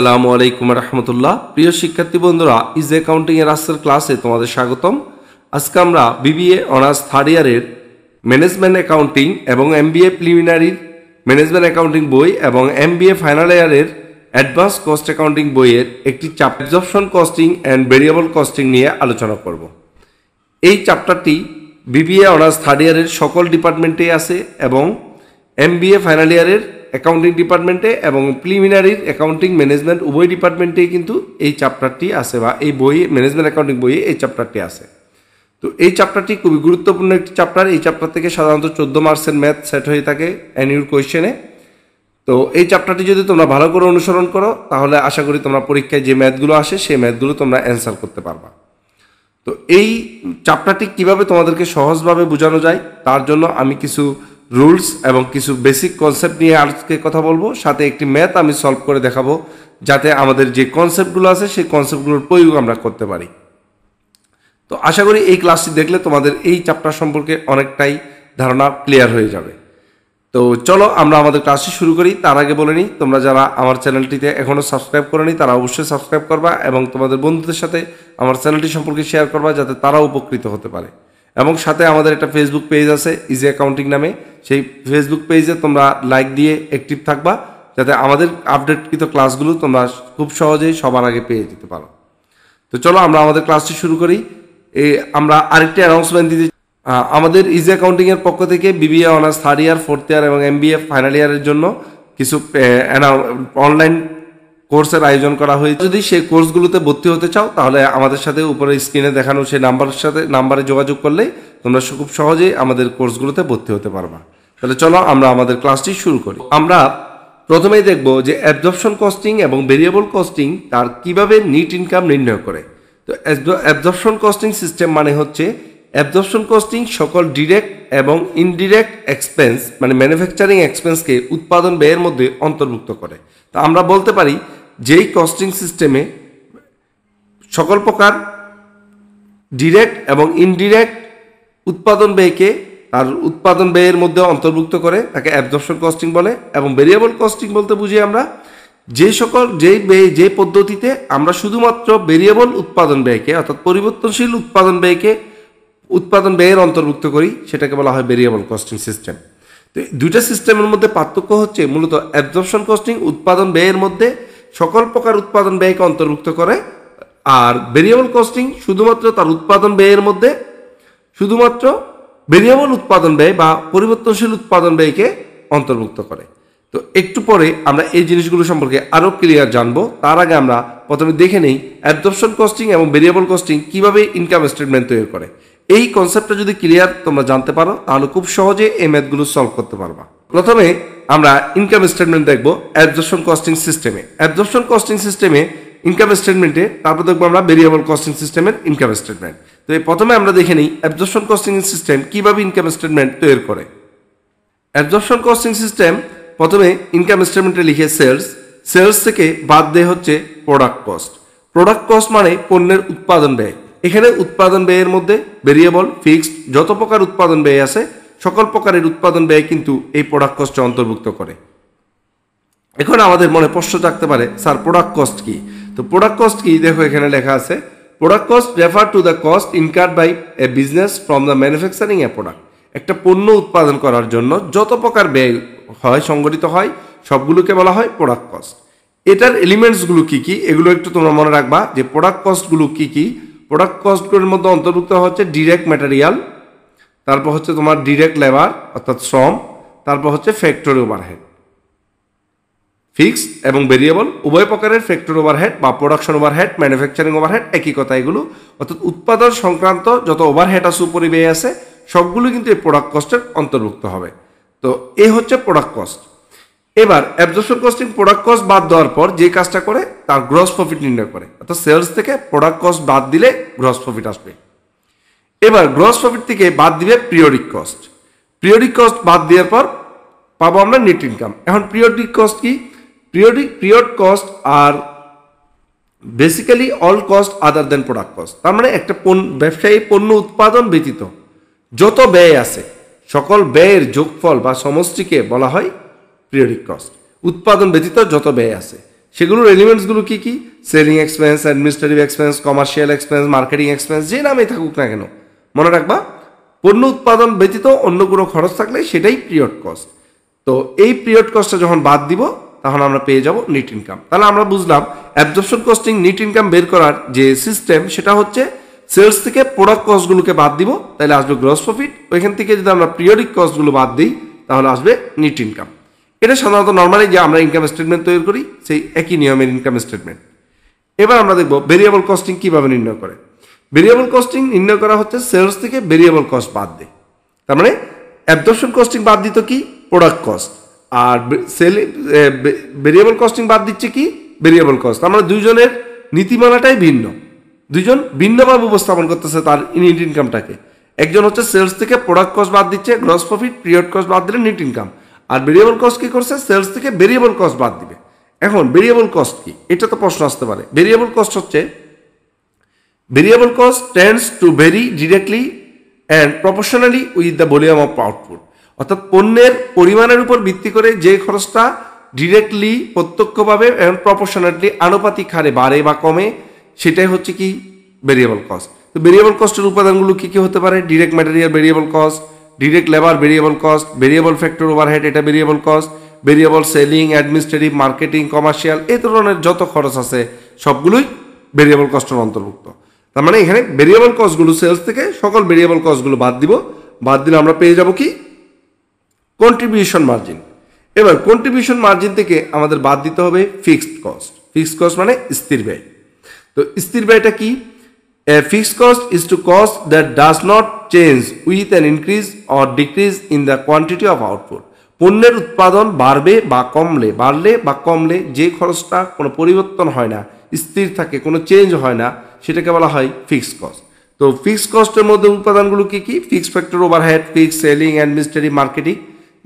আসসালামু আলাইকুম রহমতুল্লাহ প্রিয় শিক্ষার্থী বন্ধুরা ইজ অ্যাকাউন্টিং এর আজকের ক্লাসে তোমাদের স্বাগতম আজকে আমরা বিবিএ অনার্স থার্ড ইয়ারের ম্যানেজমেন্ট অ্যাকাউন্টিং এবং এম বিএ প্রিলিমিনারির ম্যানেজমেন্ট অ্যাকাউন্টিং বই এবং এম বিএ ফাইনাল ইয়ারের অ্যাডভান্স কস্ট অ্যাকাউন্টিং বইয়ের একটি absorption costing and variable costing নিয়ে আলোচনা করব এই চ্যাপ্টারটি বিবিএ অনার্স থার্ড ইয়ারের সকল ডিপার্টমেন্টেই আছে এবং এম বিএ ফাইনাল ইয়ারের অ্যাকাউন্টিং ডিপার্টমেন্টে এবং প্রিলিমিনারির অ্যাকাউন্টিং ম্যানেজমেন্ট উভয় ডিপার্টমেন্টেই কিন্তু এই চ্যাপ্টারটি আছে বা এই বই ম্যানেজমেন্ট অ্যাকাউন্টিং বইয়ে এই চ্যাপ্টারটি আছে তো এই চ্যাপ্টারটি খুবই গুরুত্বপূর্ণ একটি চ্যাপ্টার এই চ্যাপ্টার থেকে সাধারণত চোদ্দ মার্কসের ম্যাথ সেট হয়ে থাকে অ্যানিউর কোয়েশ্চেনে তো এই চ্যাপ্টারটি যদি তোমরা ভালো করে অনুসরণ করো তাহলে আশা করি তোমরা পরীক্ষায় যে ম্যাথগুলো আসে সেই ম্যাথগুলো তোমরা অ্যান্সার করতে পারবা তো এই চ্যাপ্টারটি কিভাবে তোমাদেরকে সহজভাবে বোঝানো যায় তার জন্য আমি কিছু রুলস এবং কিছু বেসিক কনসেপ্ট নিয়ে আজকে কথা বলবো সাথে একটি ম্যাথ আমি সলভ করে দেখাবো যাতে আমাদের যে কনসেপ্টগুলো আছে সেই কনসেপ্টগুলোর প্রয়োগ আমরা করতে পারি তো আশা করি এই ক্লাসটি দেখলে তোমাদের এই চ্যাপ্টার সম্পর্কে অনেকটাই ধারণা ক্লিয়ার হয়ে যাবে তো চলো আমরা আমাদের ক্লাসটি শুরু করি তার আগে বলে নিই তোমরা যারা আমার চ্যানেলটিতে এখনও সাবস্ক্রাইব করনি তারা অবশ্যই সাবস্ক্রাইব করবা এবং তোমাদের বন্ধুদের সাথে আমার চ্যানেলটি সম্পর্কে শেয়ার করবা যাতে তারা উপকৃত হতে পারে এবং সাথে আমাদের একটা ফেসবুক পেজ আছে ইজি অ্যাকাউন্টিং নামে সেই ফেসবুক পেজে তোমরা লাইক দিয়ে অ্যাক্টিভ থাকবা যাতে আমাদের আপডেটকৃত ক্লাসগুলো তোমরা খুব সহজেই সবার আগে পেয়ে যেতে পারো তো চলো আমরা আমাদের ক্লাসটি শুরু করি এ আমরা আরেকটি অ্যানাউন্সমেন্ট দিতে আমাদের ইজি অ্যাকাউন্টিংয়ের পক্ষ থেকে BBA honours third year fourth year এবং এম বি এ ফাইনাল ইয়ারের জন্য কিছু অনলাইন কোর্সের আয়োজন করা হয়েছে যদি সেই কোর্সগুলোতে ভর্তি হতে চাও তাহলে আমাদের সাথে উপরে স্ক্রিনে দেখানো সেই নাম্বারের সাথে নাম্বারে যোগাযোগ করলে তোমরা খুব সহজেই আমাদের কোর্সগুলোতে ভর্তি হতে পারবা তাহলে চলো আমরা আমাদের ক্লাসটি শুরু করি আমরা প্রথমেই দেখব যে অ্যাবজপশন কস্টিং এবং ভেরিয়েবল কস্টিং তার কিভাবে নিট ইনকাম নির্ণয় করে তো অ্যাবজপশন কস্টিং সিস্টেম মানে হচ্ছে অ্যাবজর্পশন কস্টিং সকল ডিরেক্ট এবং ইনডিরেক্ট এক্সপেন্স মানে ম্যানুফ্যাকচারিং এক্সপেন্সকে উৎপাদন ব্যয়ের মধ্যে অন্তর্ভুক্ত করে তা আমরা বলতে পারি যেই কস্টিং সিস্টেমে সকল প্রকার ডিরেক্ট এবং ইনডিরেক্ট উৎপাদন ব্যয়কে তার উৎপাদন ব্যয়ের মধ্যে অন্তর্ভুক্ত করে তাকে অ্যাবজর্পশন কস্টিং বলে এবং ভেরিয়েবল কস্টিং বলতে বুঝি আমরা যে সকল যেই ব্যয় যে পদ্ধতিতে আমরা শুধুমাত্র ভেরিয়েবল উৎপাদন ব্যয়কে অর্থাৎ পরিবর্তনশীল উৎপাদন ব্যয়কে উৎপাদন ব্যয়ের অন্তর্ভুক্ত করি সেটাকে বলা হয় ভেরিয়েবল কস্টিং সিস্টেম তো দুইটা সিস্টেমের মধ্যে পার্থক্য হচ্ছে মূলত অ্যাবজর্পশন কস্টিং উৎপাদন ব্যয়ের মধ্যে সকল প্রকার উৎপাদন ব্যয়কে অন্তর্ভুক্ত করে আর ভেরিয়েবল কস্টিং শুধুমাত্র তার উৎপাদন ব্যয়ের মধ্যে শুধুমাত্র ভেরিয়েবল উৎপাদন ব্যয় বা পরিবর্তনশীল উৎপাদন ব্যয়কে অন্তর্ভুক্ত করে তো একটু পরে আমরা এই জিনিসগুলো সম্পর্কে আরও ক্লিয়ার জানবো তার আগে আমরা প্রথমে দেখে নেই অ্যাবজর্পশন কস্টিং এবং ভেরিয়েবল কস্টিং কীভাবে ইনকাম স্টেটমেন্ট তৈরি করে এই কনসেপ্টটা যদি ক্লিয়ার তোমরা জানতে পারো তাহলে খুব সহজে এই ম্যাথগুলো সলভ করতে পারবা প্রথমে আমরা ইনকাম স্টেটমেন্ট দেখবো অ্যাবজর্পশন কস্টিং সিস্টেমে অ্যাবজর্পশন কস্টিং সিস্টেমে ইনকাম স্টেটমেন্টে তারপর দেখবো আমরা ভেরিয়েবল কস্টিং সিস্টেমের ইনকাম স্টেটমেন্ট তো এই প্রথমে আমরা দেখে নিই অ্যাবজর্পশন কস্টিং সিস্টেম কীভাবে ইনকাম স্টেটমেন্ট তৈরি করে অ্যাবজর্পশন কস্টিং সিস্টেম প্রথমে ইনকাম স্টেটমেন্টে লিখে সেলস সেলস থেকে বাদ দেয় হচ্ছে প্রোডাক্ট কস্ট প্রোডাক্ট কস্ট মানে পণ্যের উৎপাদন ব্যয় এখানে উৎপাদন ব্যয়ের মধ্যে ভেরিয়েবল ফিক্সড যত প্রকার উৎপাদন ব্যয় আছে সকল প্রকারের উৎপাদন ব্যয় কিন্তু এই প্রোডাক্ট কস্টে অন্তর্ভুক্ত করে এখন আমাদের মনে প্রশ্ন থাকতে পারে স্যার প্রোডাক্ট কস্ট কি তো প্রোডাক্ট কস্ট কি দেখো এখানে লেখা আছে product cost refer to the cost incurred by a business from the manufacturing a product একটা পণ্য উৎপাদন করার জন্য যত প্রকার ব্যয় হয় সংগঠিত হয় সবগুলোকে বলা হয় প্রোডাক্ট কস্ট এটার এলিমেন্টসগুলো কী কী এগুলো একটু তোমরা মনে রাখবা যে প্রোডাক্ট কস্টগুলো কী কী প্রোডাক্ট কস্টগুলোর মধ্যে অন্তর্ভুক্ত হচ্ছে ডিরেক্ট ম্যাটেরিয়াল তারপর হচ্ছে তোমার ডিরেক্ট লেবার অর্থাৎ শ্রম তারপর হচ্ছে ফ্যাক্টরি ওভারহেড ফিক্স এবং ভেরিয়েবল উভয় প্রকারের ফ্যাক্টরি ওভারহেড বা প্রোডাকশন ওভারহেড ম্যানুফ্যাকচারিং ওভারহেড একই কথা এগুলো অর্থাৎ উৎপাদন সংক্রান্ত যত ওভারহেড আছে উপরিব্যয় আছে সবগুলো কিন্তু এই প্রোডাক্ট কস্টের অন্তর্ভুক্ত হবে তো এ হচ্ছে প্রোডাক্ট কস্ট এবার অ্যাবজর্পশন কস্টিং প্রোডাক্ট কস্ট বাদ দেওয়ার পর যে কাজটা করে তার গ্রস প্রফিট নির্ণয় করে অর্থাৎ সেলস থেকে প্রোডাক্ট কস্ট বাদ দিলে গ্রস প্রফিট আসবে এবার গ্রস প্রফিট থেকে বাদ দিবে পিরিয়ডিক কস্ট পিরিয়ডিক কস্ট বাদ দেওয়ার পর পাবো আমরা নেট ইনকাম এখন পিরিয়ডিক কস্ট কি পিরিয়ডিক পিরিয়ড কস্ট আর basically all cost other than product cost তার মানে একটা পণ্য ব্যবসায়ী পণ্য উৎপাদন ব্যতীত যত ব্যয় আছে সকল ব্যয়ের যোগফল বা সমষ্টিকে বলা হয় পিরিয়ডিক কস্ট উৎপাদন ব্যতীত যত ব্যয় আছে সেগুলোর এলিমেন্টসগুলো কি কি selling expense administrative expense commercial expense marketing expense যে নামেই থাকুক না কেন মনে রাখবা পণ্য উৎপাদন ব্যতীত অন্য কোনো খরচ থাকলে সেটাই পিরিয়ড কস্ট তো এই পিরিয়ড কস্টটা যখন বাদ দিব তখন আমরা পেয়ে যাব নিট ইনকাম তাহলে আমরা বুঝলাম অ্যাবজপশন কস্টিং নিট ইনকাম বের করার যে সিস্টেম সেটা হচ্ছে সেলস থেকে প্রোডাক্ট কস্টগুলোকে বাদ দিব তাহলে আসবে গ্রস প্রফিট ওইখান থেকে যদি আমরা পিরিয়ডিক কস্টগুলো বাদ দিই তাহলে আসবে নিট ইনকাম এটা সাধারণত নর্মালি যে আমরা ইনকাম স্টেটমেন্ট তৈরি করি সেই একই নিয়মের ইনকাম স্টেটমেন্ট এবার আমরা দেখব ভেরিয়েবল কস্টিং কীভাবে নির্ণয় করে ভেরিয়েবল কস্টিং নির্ণয় করা হচ্ছে সেলস থেকে ভেরিয়েবল কস্ট বাদ দে তার মানে অ্যাবজর্পশন কস্টিং বাদ দিত কি প্রোডাক্ট কস্ট আর সেল ভেরিয়েবল কস্টিং বাদ দিচ্ছে কি ভেরিয়েবল কস্ট তার মানে দুইজনের নীতিমালাটাই ভিন্ন দুজন ভিন্নভাবে উপস্থাপন করতেছে তার ইনিট ইনকামটাকে একজন হচ্ছে সেলস থেকে প্রোডাক্ট কস্ট বাদ দিচ্ছে গ্রস প্রফিট পিরিয়ড কস্ট বাদ দিলে নিট ইনকাম আর ভেরিয়েবল কস্ট কী করছে সেলস থেকে ভেরিয়েবল কস্ট বাদ দিবে এখন ভেরিয়েবল কস্ট কি এটা তো প্রশ্ন আসতে পারে ভেরিয়েবল কস্ট হচ্ছে variable cost tends to vary directly and professionally with the volume of output অর্থাৎ পণ্যের পরিমাণের উপর ভিত্তি করে যে খরচটা ডিরেক্টলি প্রত্যক্ষভাবে অ্যান্ড প্রফেশনালি আনুপাতিক হারে বাড়ে বা কমে সেটাই হচ্ছে কি ভেরিয়েবল কস্ট তো ভেরিয়েবল কস্টের উপাদানগুলো কী কী হতে পারে direct material variable cost direct labour variable cost variable factor overhead এটা variable cost variable selling administrative marketing commercial এই ধরনের যত খরচ আছে সবগুলোই ভেরিয়েবল কস্টের অন্তর্ভুক্ত তার মানে এখানে ভেরিয়েবল কস্টগুলো সেলস থেকে সকল ভেরিয়েবল কস্টগুলো বাদ দিব বাদ দিলে আমরা পেয়ে যাব কি কন্ট্রিবিউশন মার্জিন এবার কন্ট্রিবিউশন মার্জিন থেকে আমাদের বাদ দিতে হবে ফিক্সড কস্ট ফিক্সড কস্ট মানে স্থির ব্যয় তো স্থির ব্যয়টা কি A fixed cost is to cost that does not change with an increase or decrease in the quantity of output. পণ্যের উৎপাদন বাড়বে বা কমলে বাড়লে বা কমলে যে খরচটা কোনো পরিবর্তন হয় না স্থির থাকে কোনো চেঞ্জ হয় না সেটাকে বলা হয় ফিক্সড কস্ট তো ফিক্সড কস্টের মধ্যে উপাদানগুলো কী কী fixed factor overhead fixed selling administrative marketing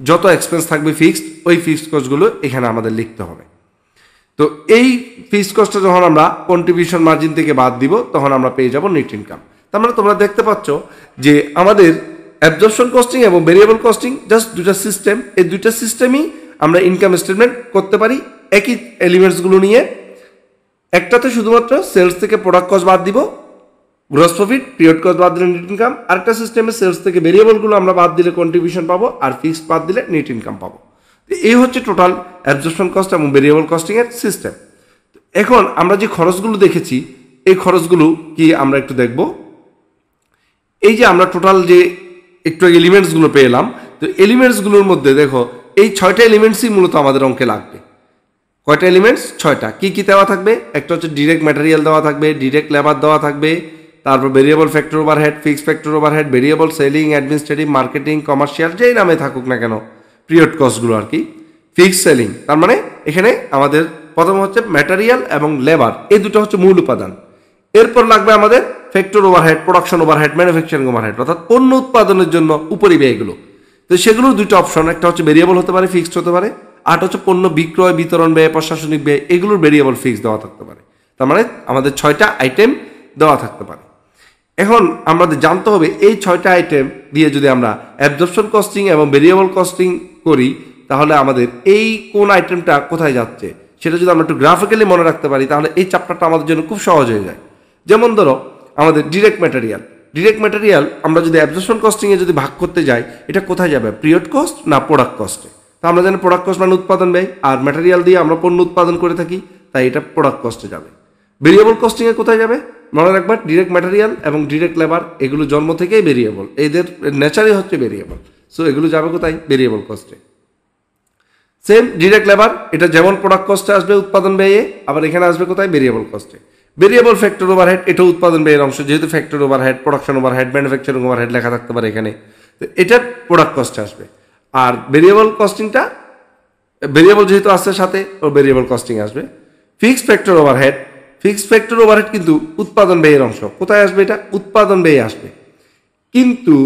যত এক্সপেন্স থাকবে ফিক্সড ওই ফিক্সড কস্টগুলো এখানে আমাদের লিখতে হবে তো এই ফিস কস্টটা যখন আমরা কন্ট্রিবিউশন মার্জিন থেকে বাদ দিব তখন আমরা পেয়ে যাব নেট ইনকাম তার মানে তোমরা দেখতে পাচ্ছ যে আমাদের অ্যাবজর্পশন কস্টিং এবং ভেরিয়েবল কস্টিং জাস্ট দুটা সিস্টেম এই দুইটা সিস্টেমই আমরা ইনকাম স্টেটমেন্ট করতে পারি একই এলিমেন্টসগুলো নিয়ে একটাতে শুধুমাত্র সেলস থেকে প্রোডাক্ট কস্ট বাদ দিব গ্রস প্রফিট পিরিয়ড কস্ট বাদ দিলে নেট ইনকাম আরেকটা সিস্টেমে সেলস থেকে ভেরিয়েবলগুলো আমরা বাদ দিলে কন্ট্রিবিউশন পাবো আর ফিক্সড বাদ দিলে নেট ইনকাম পাবো এই হচ্ছে টোটাল অ্যাবজর্পশন কস্ট এবং ভেরিয়েবল কস্টিংয়ের সিস্টেম এখন আমরা যে খরচগুলো দেখেছি এই খরচগুলো কি আমরা একটু দেখব এই যে আমরা টোটাল যে একটু আগে এলিমেন্টসগুলো এলাম তো এলিমেন্টসগুলোর মধ্যে দেখো এই ছয়টা এলিমেন্টসই মূলত আমাদের অঙ্কে লাগবে কয়টা এলিমেন্টস ছয়টা কি কি দেওয়া থাকবে একটা হচ্ছে ডিরেক্ট ম্যাটেরিয়াল দেওয়া থাকবে ডিরেক্ট লেবার দেওয়া থাকবে তারপর variable factor over head fixed factor over head variable selling administrative marketing commercial যেই নামে থাকুক না কেন পিরিয়ড কস্টগুলো আর কি ফিক্স সেলিং তার মানে এখানে আমাদের প্রথম হচ্ছে ম্যাটেরিয়াল এবং লেবার এই দুটো হচ্ছে মূল উপাদান এরপর লাগবে আমাদের factor overhead production overhead manufacturing overhead অর্থাৎ পণ্য উৎপাদনের জন্য ব্যয়গুলো তো সেগুলোর দুটো অপশন একটা হচ্ছে ভেরিয়েবল হতে পারে ফিক্সড হতে পারে আর হচ্ছে পণ্য বিক্রয় বিতরণ ব্যয় প্রশাসনিক ব্যয় এগুলোর ভেরিয়েবল ফিক্স দেওয়া থাকতে পারে তার মানে আমাদের ছয়টা আইটেম দেওয়া থাকতে পারে এখন আমাদের জানতে হবে এই ছয়টা আইটেম দিয়ে যদি আমরা অ্যাবজর্পশন কস্টিং এবং ভেরিয়েবল কস্টিং করি তাহলে আমাদের এই কোন আইটেমটা কোথায় যাচ্ছে সেটা যদি আমরা একটু গ্রাফিক্যালি মনে রাখতে পারি তাহলে এই চ্যাপ্টারটা আমাদের জন্য খুব সহজ হয়ে যায় যেমন ধরো আমাদের ডিরেক্ট ম্যাটেরিয়াল ডিরেক্ট ম্যাটেরিয়াল আমরা যদি অ্যাবজর্পশন কস্টিংয়ে যদি ভাগ করতে যাই এটা কোথায় যাবে পিরিয়ড কস্ট না প্রোডাক্ট কস্টে তা আমরা জানি প্রোডাক্ট কস্ট মানে উৎপাদন ব্যয় আর ম্যাটেরিয়াল দিয়ে আমরা পণ্য উৎপাদন করে থাকি তাই এটা প্রোডাক্ট কস্টে যাবে ভেরিয়েবল কস্টিংয়ে কোথায় যাবে মনে রাখবেন ডিরেক্ট ম্যাটেরিয়াল এবং ডিরেক্ট লেবার এগুলো জন্ম থেকেই ভেরিয়েবল এদের নেচারই হচ্ছে ভেরিয়েবল সো এগুলো যাবে কোথায় ভেরিয়েবল কস্টে সেম ডিরেক্ট লেবার এটা যেমন প্রোডাক্ট কস্টে আসবে উৎপাদন ব্যয়ে আবার এখানে আসবে কোথায় ভেরিয়েবল কস্টে ভেরিয়েবল ফ্যাক্টর ওভার হেড এটা উৎপাদন ব্যয়ের অংশ যেহেতু factor over head production over head manufacturing head লেখা থাকতে পারে এখানে তো এটা প্রোডাক্ট কস্টে আসবে আর ভেরিয়েবল কস্টিংটা ভেরিয়েবল যেহেতু আসছে সাথে ও ভেরিয়েবল কস্টিং আসবে fixed factor over head fixed factor overhead কিন্তু উৎপাদন ব্যয়ের অংশ কোথায় আসবে এটা উৎপাদন ব্যয় আসবে কিন্তু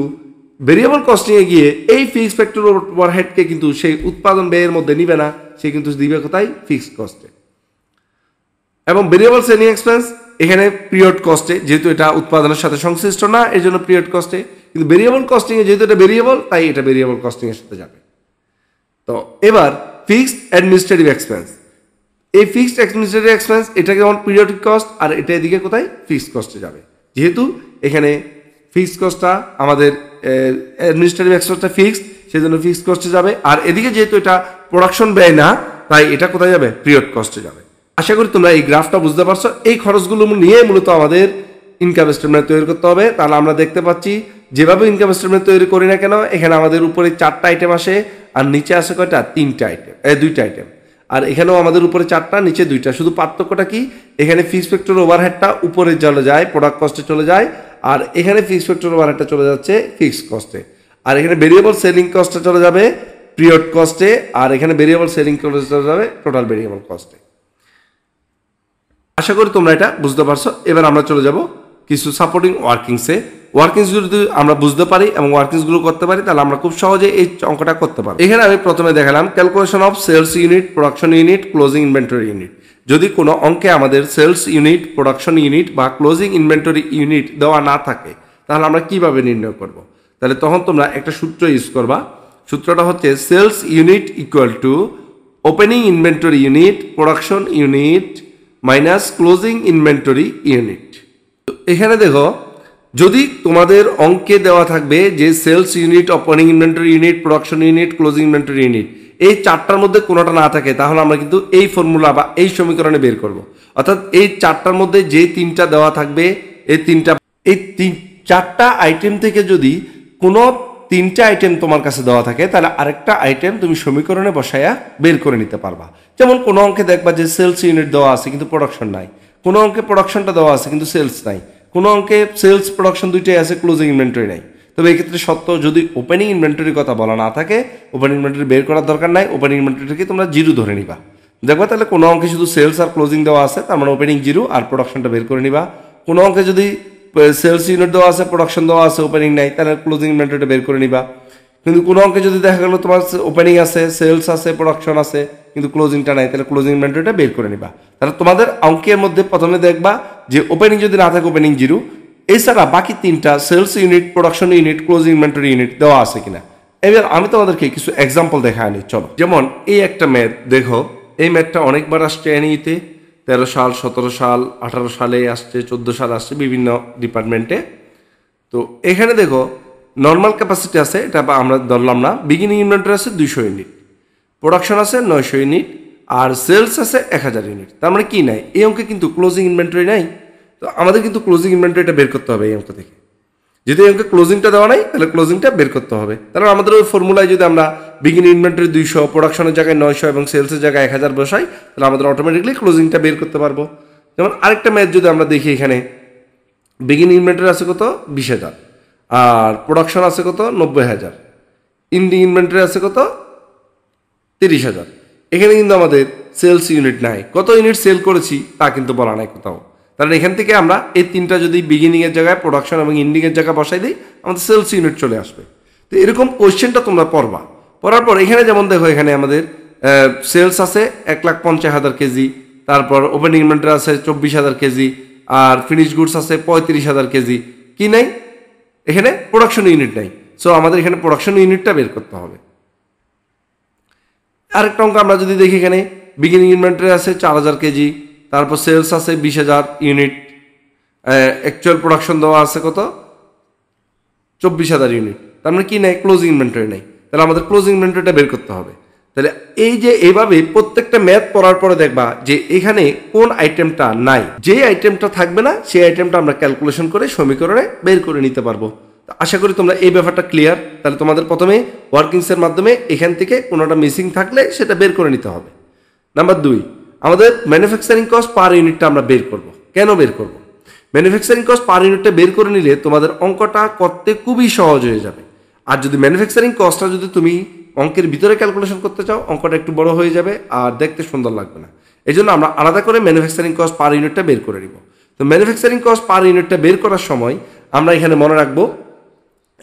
ভেরিয়েবল কস্টিংয়ে গিয়ে এই ফিক্স ফ্যাক্টর ওভারহেডকে কিন্তু সেই উৎপাদন ব্যয়ের মধ্যে নিবে না সে কিন্তু দিবে কোথায় ফিক্সড কস্টে এবং ভেরিয়েবল সেলিং এক্সপেন্স এখানে পিরিয়ড কস্টে যেহেতু এটা উৎপাদনের সাথে সংশ্লিষ্ট না এই জন্য পিরিয়ড কস্টে কিন্তু ভেরিয়েবল কস্টিংয়ে যেহেতু এটা ভেরিয়েবল তাই এটা ভেরিয়েবল কস্টিংয়ের সাথে যাবে তো এবার ফিক্সড অ্যাডমিনিস্ট্রেটিভ এক্সপেন্স এই ফিক্সড অ্যাডমিনিস্ট্রেটিভ এক্সপেন্স এটা যেমন পিরিয়ডিক কস্ট আর এটা এদিকে কোথায় ফিক্সড কস্টে যাবে যেহেতু এখানে ফিক্সড কস্টটা আমাদের অ্যাডমিনিস্ট্রেটিভ এক্সপেন্সটা ফিক্সড সেই জন্য ফিক্সড কস্টে যাবে আর এদিকে যেহেতু এটা প্রোডাকশন ব্যয় না তাই এটা কোথায় যাবে পিরিয়ড কস্টে যাবে আশা করি তোমরা এই গ্রাফটা বুঝতে পারছো এই খরচগুলো নিয়ে মূলত আমাদের ইনকাম স্টেটমেন্ট তৈরি করতে হবে তাহলে আমরা দেখতে পাচ্ছি যেভাবে ইনকাম স্টেটমেন্ট তৈরি করি না কেন এখানে আমাদের উপরে চারটা আইটেম আসে আর নিচে আসে কয়টা তিনটা আইটেম দুইটা আইটেম আর এখানেও আমাদের উপরে চারটা নিচে দুইটা শুধু পার্থক্যটা কি এখানে ফিক্স ফ্যাক্টর ওভারহেডটা উপরে চলে যায় প্রোডাক্ট কস্টে চলে যায় আর এখানে ফিক্স ফ্যাক্টর ওভারহেডটা চলে যাচ্ছে ফিক্সড কস্টে আর এখানে ভেরিয়েবল সেলিং কস্টটা চলে যাবে পিরিয়ড কস্টে আর এখানে ভেরিয়েবল সেলিং কস্টে চলে যাবে টোটাল ভেরিয়েবল কস্টে আশা করি তোমরা এটা বুঝতে পারছো এবার আমরা চলে যাব কিছু সাপোর্টিং ওয়ার্কিংসে ওয়ার্কিংসগুলো যদি আমরা বুঝতে পারি এবং ওয়ার্কিংসগুলো করতে পারি তাহলে আমরা খুব সহজে এই অঙ্কটা করতে পারি এখানে আমি প্রথমে দেখালাম calculation of sales unit production unit closing inventory unit যদি কোনো অঙ্কে আমাদের সেলস ইউনিট প্রোডাকশন ইউনিট বা ক্লোজিং ইনভেন্টরি ইউনিট দেওয়া না থাকে তাহলে আমরা কিভাবে নির্ণয় করব। তাহলে তখন তোমরা একটা সূত্র ইউজ করবা সূত্রটা হচ্ছে sales unit equal to opening inventory unit production unit minus closing inventory unit এখানে দেখো যদি তোমাদের অঙ্কে দেওয়া থাকবে যে সেলস ইউনিট অপারিং inventory unit production unit closing inventory unit এই চারটার মধ্যে কোনোটা না থাকে তাহলে আমরা কিন্তু এই ফর্মুলা বা এই সমীকরণে বের করব অর্থাৎ এই চারটার মধ্যে যে তিনটা দেওয়া থাকবে এই তিনটা এই তিন চারটা আইটেম থেকে যদি কোনো তিনটা আইটেম তোমার কাছে দেওয়া থাকে তাহলে আরেকটা আইটেম তুমি সমীকরণে বসাইয়া বের করে নিতে পারবা যেমন কোনো অঙ্কে দেখবা যে সেলস ইউনিট দেওয়া আছে কিন্তু প্রোডাকশন নাই কোনো অঙ্কে প্রোডাকশনটা দেওয়া আছে কিন্তু সেলস নাই কোনো অঙ্কে সেলস প্রোডাকশন দুইটাই আছে ক্লোজিং ইনভেন্টরি নাই তবে এক্ষেত্রে সত্য যদি ওপেনিং ইনভেন্টরির কথা বলা না থাকে ওপেনিং ইনভেন্টরি বের করার দরকার নাই ওপেনিং ইনভেন্টরিকে তোমরা জিরো ধরে নিবা দেখো তাহলে কোনো অঙ্কে শুধু সেলস আর ক্লোজিং দেওয়া আছে তার মানে ওপেনিং জিরো আর প্রোডাকশনটা বের করে নিবা কোনো অঙ্কে যদি সেলস ইউনিট দেওয়া আছে প্রোডাকশন দেওয়া আছে ওপেনিং নাই তাহলে ক্লোজিং ইনভেন্টরিটা বের করে নিবা কিন্তু কোনো অঙ্কে যদি দেখা গেলো তোমার ওপেনিং আছে সেলস আছে প্রোডাকশন আছে কিন্তু ক্লোজিংটা নাই তাহলে ক্লোজিং ইনভেন্টরিটা বের করে নিবা তাহলে তোমাদের অঙ্কের মধ্যে প্রথমে দেখবা যে ওপেনিং যদি না থাকে ওপেনিং জিরো এছাড়া বাকি তিনটা sales unit production unit closing inventory unit দেওয়া আছে কিনা এবার আমি তোমাদেরকে কিছু এক্সাম্পল দেখা আনি চলো যেমন এই একটা ম্যাথ দেখো এই ম্যাথটা অনেকবার আসছে এনইতে তেরো সাল সতেরো সাল আঠারো সালে আসছে চোদ্দো সাল আসছে বিভিন্ন ডিপার্টমেন্টে তো এখানে দেখো নর্মাল ক্যাপাসিটি আছে এটা আমরা ধরলাম না বিগিনিং ইনভেন্টরি আছে দুইশো ইউনিট প্রোডাকশন আছে নয়শো ইউনিট আর সেলস আছে এক হাজার ইউনিট তার মানে কী নাই এই অঙ্কে কিন্তু ক্লোজিং ইনভেন্টরি নাই তো আমাদের কিন্তু ক্লোজিং ইনভেন্টরিটা বের করতে হবে এই অঙ্ক থেকে যদি এই অঙ্কে ক্লোজিংটা দেওয়া নাই তাহলে ক্লোজিংটা বের করতে হবে তাহলে আমাদের ওই ফর্মুলায় যদি আমরা বিগিন ইনভেন্টরি দুইশো প্রোডাকশনের জায়গায় নয়শো এবং সেলসের জায়গায় এক হাজার বসাই তাহলে আমাদের অটোমেটিকলি ক্লোজিংটা বের করতে পারবো যেমন আরেকটা ম্যাচ যদি আমরা দেখি এখানে বিগিন ইনভেন্টরি আছে কত বিশ হাজার আর প্রোডাকশন আছে কত নব্বই হাজার ইন্ডিং ইনভেন্টরি আছে কত তিরিশ হাজার এখানে কিন্তু আমাদের সেলস ইউনিট নাই কত ইউনিট সেল করেছি তা কিন্তু বলা নাই কোথাও কারণ এখান থেকে আমরা এই তিনটা যদি বিগিনিংয়ের জায়গায় প্রোডাকশন এবং ইন্ডিংয়ের জায়গায় বসাই দিই আমাদের সেলস ইউনিট চলে আসবে তো এরকম কোয়েশ্চেনটা তোমরা পড়বা পড়ার পর এখানে যেমন দেখো এখানে আমাদের সেলস আছে এক লাখ পঞ্চাশ হাজার কেজি তারপর ওপেনিং ইনভেন্টারি আছে চব্বিশ হাজার কেজি আর ফিনিশ গুডস আছে পঁয়ত্রিশ হাজার কেজি কি নাই এখানে প্রোডাকশন ইউনিট নাই সো আমাদের এখানে প্রোডাকশন ইউনিটটা বের করতে হবে আরেকটা অঙ্ক আমরা যদি দেখি এখানে বিগিনিং ইনভেন্টারি আছে চার হাজার কেজি তারপর সেলস আছে বিশ হাজার ইউনিট অ্যাকচুয়াল প্রোডাকশন দেওয়া আছে কত চব্বিশ হাজার ইউনিট তার মানে কি নেয় ক্লোজিং ইনভেন্টারি নেই তাহলে আমাদের ক্লোজিং ইনভেন্টারিটা বের করতে হবে তাহলে এই যে এইভাবে প্রত্যেকটা ম্যাথ পড়ার পরে দেখবা যে এখানে কোন আইটেমটা নাই যে আইটেমটা থাকবে না সেই আইটেমটা আমরা ক্যালকুলেশন করে সমীকরণে বের করে নিতে পারবো আশা করি তোমরা এই ব্যাপারটা ক্লিয়ার তাহলে তোমাদের প্রথমে ওয়ার্কিংসের মাধ্যমে এখান থেকে কোনোটা মিসিং থাকলে সেটা বের করে নিতে হবে নাম্বার দুই আমাদের ম্যানুফ্যাকচারিং কস্ট পার ইউনিটটা আমরা বের করব কেন বের করব ম্যানুফ্যাকচারিং কস্ট পার ইউনিটটা বের করে নিলে তোমাদের অঙ্কটা করতে খুবই সহজ হয়ে যাবে আর যদি ম্যানুফ্যাকচারিং কস্টটা যদি তুমি অঙ্কের ভিতরে ক্যালকুলেশন করতে চাও অঙ্কটা একটু বড় হয়ে যাবে আর দেখতে সুন্দর লাগবে না এই জন্য আমরা আলাদা করে ম্যানুফ্যাকচারিং কস্ট পার ইউনিটটা বের করে নিব তো ম্যানুফ্যাকচারিং কস্ট পার ইউনিটটা বের করার সময় আমরা এখানে মনে রাখবো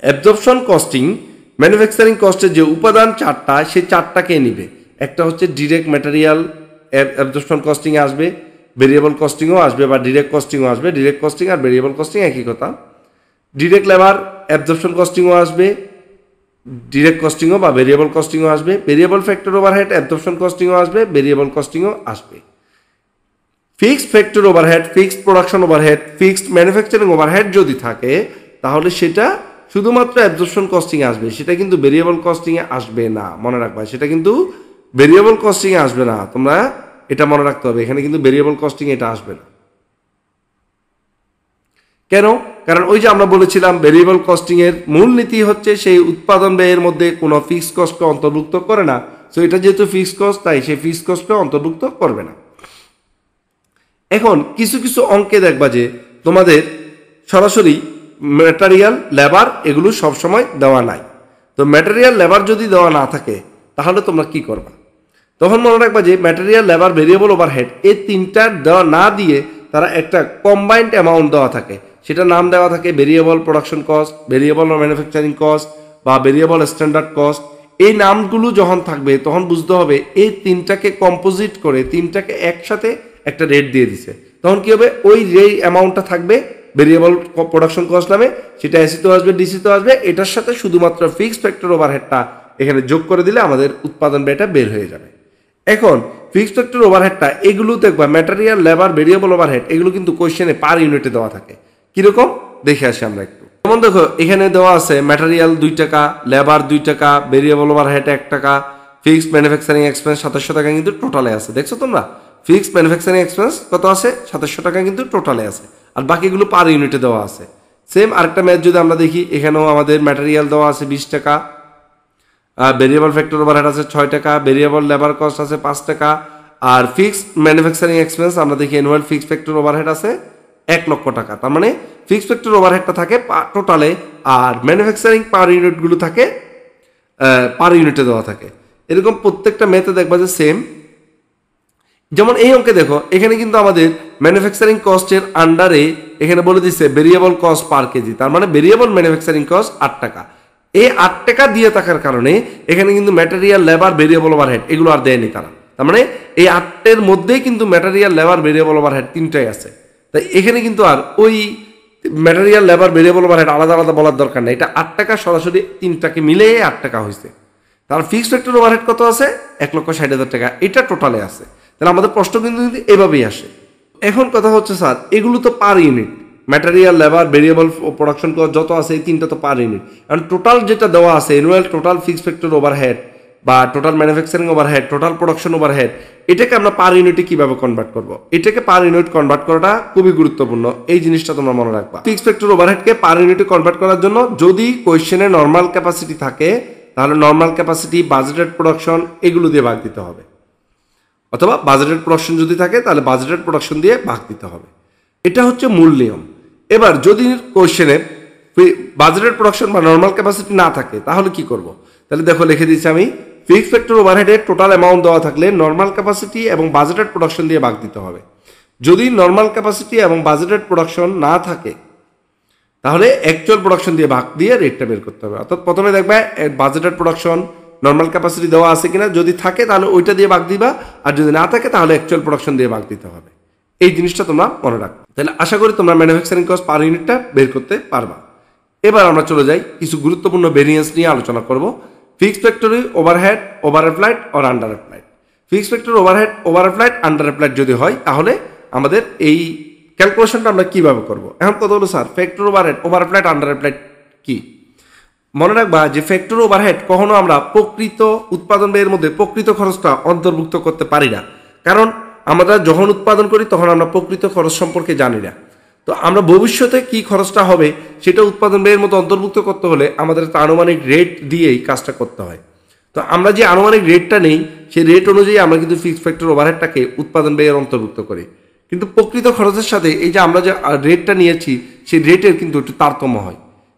অ্যাবজর্পশন কস্টিং ম্যানুফ্যাকচারিং কস্টের যে উপাদান চারটা সেই চারটাকে নিবে একটা হচ্ছে ডিরেক্ট ম্যাটেরিয়াল অ্যাবজর্পশন কস্টিংয়ে আসবে ভেরিয়েবল কস্টিংও আসবে বা ডিরেক্ট কস্টিংও আসবে ডিরেক্ট কস্টিং আর ভেরিয়েবল কস্টিং একই কথা ডিরেক্ট লেবার অ্যাবজর্পশন কস্টিংও আসবে ডিরেক্ট কস্টিংও বা ভেরিয়েবল কস্টিংও আসবে ভেরিয়েবল ফ্যাক্টর ওভারহেড অ্যাবজর্পশন কস্টিংও আসবে ভেরিয়েবল কস্টিংও আসবে fixed factor overhead fixed production overhead fixed manufacturing overhead যদি থাকে তাহলে সেটা শুধুমাত্র অ্যাবজর্পশন কস্টিং আসবে সেটা কিন্তু ভেরিয়েবল কস্টিংয়ে আসবে না মনে রাখবা সেটা কিন্তু ভেরিয়েবল কস্টিংয়ে আসবে না তোমরা এটা মনে রাখতে হবে এখানে কিন্তু ভেরিয়েবল কস্টিং এটা আসবে না কেন কারণ ওই যে আমরা বলেছিলাম ভেরিয়েবল কস্টিংয়ের মূল নীতি হচ্ছে সেই উৎপাদন ব্যয়ের মধ্যে কোনো ফিক্সড কস্টকে অন্তর্ভুক্ত করে না সো এটা যেহেতু ফিক্সড কস্ট তাই সেই ফিক্স কস্টকে অন্তর্ভুক্ত করবে না এখন কিছু কিছু অঙ্কে দেখবা যে তোমাদের সরাসরি ম্যাটারিয়াল লেবার এগুলো সবসময় দেওয়া নাই তো ম্যাটেরিয়াল লেবার যদি দেওয়া না থাকে তাহলে তোমরা কি করবা তখন মনে রাখবে যে material labour variable over head এই তিনটা দেওয়া না দিয়ে তারা একটা কম্বাইন্ড অ্যামাউন্ট দেওয়া থাকে সেটা নাম দেওয়া থাকে variable production cost variable manufacturing cost বা ভেরিয়েবল স্ট্যান্ডার্ড কস্ট এই নামগুলো যখন থাকবে তখন বুঝতে হবে এই তিনটাকে কম্পোজিট করে তিনটাকে একসাথে একটা রেট দিয়ে দিছে তখন কী হবে ওই যেই অ্যামাউন্টটা থাকবে ভেরিয়েবল প্রোডাকশন কস্ট নামে সেটা এসিতেও আসবে ডিসিতেও আসবে এটার সাথে শুধুমাত্র ফিক্সড ফ্যাক্টর ওভারহেডটা এখানে যোগ করে দিলে আমাদের উৎপাদন ব্যয়টা বের হয়ে যাবে এখন ফিক্সড ফ্যাক্টর ওভারহেডটা এগুলো দেখবা ম্যাটেরিয়াল লেবার ভেরিয়েবল ওভারহেড এগুলো কিন্তু কোয়েশ্চেনে পার ইউনিটে দেওয়া থাকে কীরকম দেখে আসি আমরা একটু যেমন দেখো এখানে দেওয়া আছে ম্যাটেরিয়াল দুই টাকা লেবার দুই টাকা ভেরিয়েবল ওভারহেড এক টাকা ফিক্সড ম্যানুফ্যাকচারিং এক্সপেন্স সাতাশশো টাকা কিন্তু টোটালে আছে দেখছো তোমরা ফিক্সড ম্যানুফ্যাকচারিং এক্সপেন্স কত আছে সাতাশশো টাকা কিন্তু টোটালে আছে আর বাকিগুলো পার ইউনিটে দেওয়া আছে সেম আরেকটা ম্যাচ যদি আমরা দেখি এখানেও আমাদের ম্যাটেরিয়াল দেওয়া আছে বিশ টাকা ভেরিয়েবল ফ্যাক্টর ওভারহেড আছে ছয় টাকা ভেরিয়েবল লেবার কস্ট আছে পাঁচ টাকা আর ফিক্সড ম্যানুফ্যাকচারিং এক্সপেন্স আমরা দেখি অ্যানুয়াল ফিক্সড ফ্যাক্টর ওভারহেড আছে এক লক্ষ টাকা তার মানে ফিক্সড ফ্যাক্টর ওভারহেডটা থাকে টোটালে আর ম্যানুফ্যাকচারিং পার ইউনিটগুলো থাকে পার ইউনিটে দেওয়া থাকে এরকম প্রত্যেকটা মেতে দেখবা যে সেম যেমন এই অঙ্কে দেখো এখানে কিন্তু আমাদের ম্যানুফ্যাকচারিং কস্টের আন্ডারে এখানে বলে দিচ্ছে ভেরিয়েবল কস্ট পার কেজি তার মানে ভেরিয়েবল ম্যানুফ্যাকচারিং কস্ট আট টাকা এই আট টাকা দিয়ে থাকার কারণে এখানে কিন্তু ম্যাটেরিয়াল লেবার ভেরিয়েবল হেড এগুলো আর দেয়নি তারা তার মানে এই আটটের মধ্যেই কিন্তু ম্যাটেরিয়াল লেবার ভেরিয়েবল হেড তিনটাই আছে তাই এখানে কিন্তু আর ওই ম্যাটেরিয়াল লেবার ভেরিয়েবল হেড আলাদা আলাদা বলার দরকার নেই এটা আট টাকা সরাসরি তিনটাকে মিলে আট টাকা হয়েছে তার ফিক্সড ফ্যাক্টর হেড কত আছে এক লক্ষ ষাট হাজার টাকা এটা টোটালে আছে তাহলে আমাদের প্রশ্ন কিন্তু এভাবেই আসে এখন কথা হচ্ছে স্যার এগুলো তো per unit material labour variable production কর যত আছে এই তিনটা তো পার ইউনিট কারণ টোটাল যেটা দেওয়া আছে annual total fix factor over head বা total manufacturing over head total production over head এটাকে আমরা পার ইউনিটে কীভাবে কনভার্ট করব এটাকে পার ইউনিট কনভার্ট করাটা খুবই গুরুত্বপূর্ণ এই জিনিসটা তোমরা মনে রাখবা ফিক্স ফ্যাক্টর ওভার হেডকে পার ইউনিটে কনভার্ট করার জন্য যদি কোয়েশ্চেনে নর্মাল ক্যাপাসিটি থাকে তাহলে নর্মাল ক্যাপাসিটি বাজেটেড প্রোডাকশন এগুলো দিয়ে ভাগ দিতে হবে অথবা বাজেটেড প্রোডাকশন যদি থাকে তাহলে বাজেটেড প্রোডাকশন দিয়ে ভাগ দিতে হবে এটা হচ্ছে মূল নিয়ম এবার যদি কোয়েশ্চেনে বাজেটেড প্রোডাকশন বা নর্মাল ক্যাপাসিটি না থাকে তাহলে কি করব। তাহলে দেখো লিখে দিচ্ছি আমি ফিক্স ফ্যাক্টর ওভারহেডের টোটাল অ্যামাউন্ট দেওয়া থাকলে নর্মাল ক্যাপাসিটি এবং বাজেটেড প্রোডাকশন দিয়ে ভাগ দিতে হবে যদি নর্মাল ক্যাপাসিটি এবং বাজেটেড প্রোডাকশন না থাকে তাহলে অ্যাকচুয়াল প্রোডাকশন দিয়ে ভাগ দিয়ে রেটটা বের করতে হবে অর্থাৎ প্রথমে দেখবে বাজেটেড প্রোডাকশন নর্মাল ক্যাপাসিটি দেওয়া আছে কিনা যদি থাকে তাহলে ওইটা দিয়ে ভাগ দিবা আর যদি না থাকে তাহলে অ্যাকচুয়াল প্রোডাকশন দিয়ে ভাগ দিতে হবে এই জিনিসটা তোমরা মনে রাখো তাহলে আশা করি তোমরা ম্যানুফ্যাকচারিং কস্ট পার ইউনিটটা বের করতে পারবা এবার আমরা চলে যাই কিছু গুরুত্বপূর্ণ ভেরিয়েন্স নিয়ে আলোচনা করব fix factory overhead over applied আর under applied fix factory overhead over applied under applied যদি হয় তাহলে আমাদের এই ক্যালকুলেশনটা আমরা কীভাবে করবো এখন কথা হলো sir factory overhead over applied under applied কী মনে রাখবা যে ফ্যাক্টরি ওভারহেড কখনো আমরা প্রকৃত উৎপাদন ব্যয়ের মধ্যে প্রকৃত খরচটা অন্তর্ভুক্ত করতে পারি না কারণ আমরা যখন উৎপাদন করি তখন আমরা প্রকৃত খরচ সম্পর্কে জানি না তো আমরা ভবিষ্যতে কি খরচটা হবে সেটা উৎপাদন ব্যয়ের মতো অন্তর্ভুক্ত করতে হলে আমাদের একটা আনুমানিক রেট দিয়েই কাজটা করতে হয় তো আমরা যে আনুমানিক রেটটা নেই সেই রেট অনুযায়ী আমরা কিন্তু ফিক্সড ফ্যাক্টর ওভারহেডটাকে উৎপাদন ব্যয়ের অন্তর্ভুক্ত করি কিন্তু প্রকৃত খরচের সাথে এই যে আমরা যে রেটটা নিয়েছি সেই রেটের কিন্তু একটু তারতম্য হয়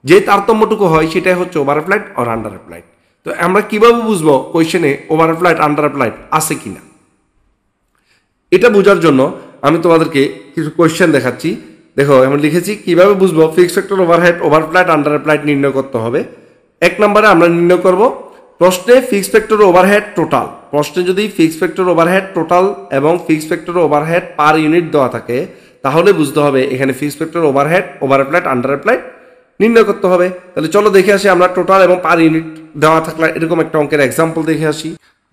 যে তারতম্যটুকু হয় সেটাই হচ্ছে over applied or under applied তো আমরা কীভাবে বুঝবো কোয়েশনে ওভার অ্যাপ্লাইড আন্ডার অ্যাপ্লাইড আছে কি না এটা বোঝার জন্য আমি তোমাদেরকে কিছু কোয়েশ্চেন দেখাচ্ছি দেখো আমি লিখেছি কিভাবে বুঝবো fix factor overhead over applied under applied নির্ণয় করতে হবে এক নম্বরে আমরা নির্ণয় করব প্রশ্নে ফিক্স ফ্যাক্টর ওভারহেড টোটাল প্রশ্নে যদি ফিক্স ফ্যাক্টর ওভারহেড টোটাল এবং fix factor overhead per unit দেওয়া থাকে তাহলে বুঝতে হবে এখানে fix factor overhead over under applied নির্ণয় করতে হবে তাহলে চলো দেখে আসি আমরা টোটাল এবং পার ইউনিট দেওয়া থাকলে এরকম একটা অঙ্কের এক্সাম্পল দেখে আসি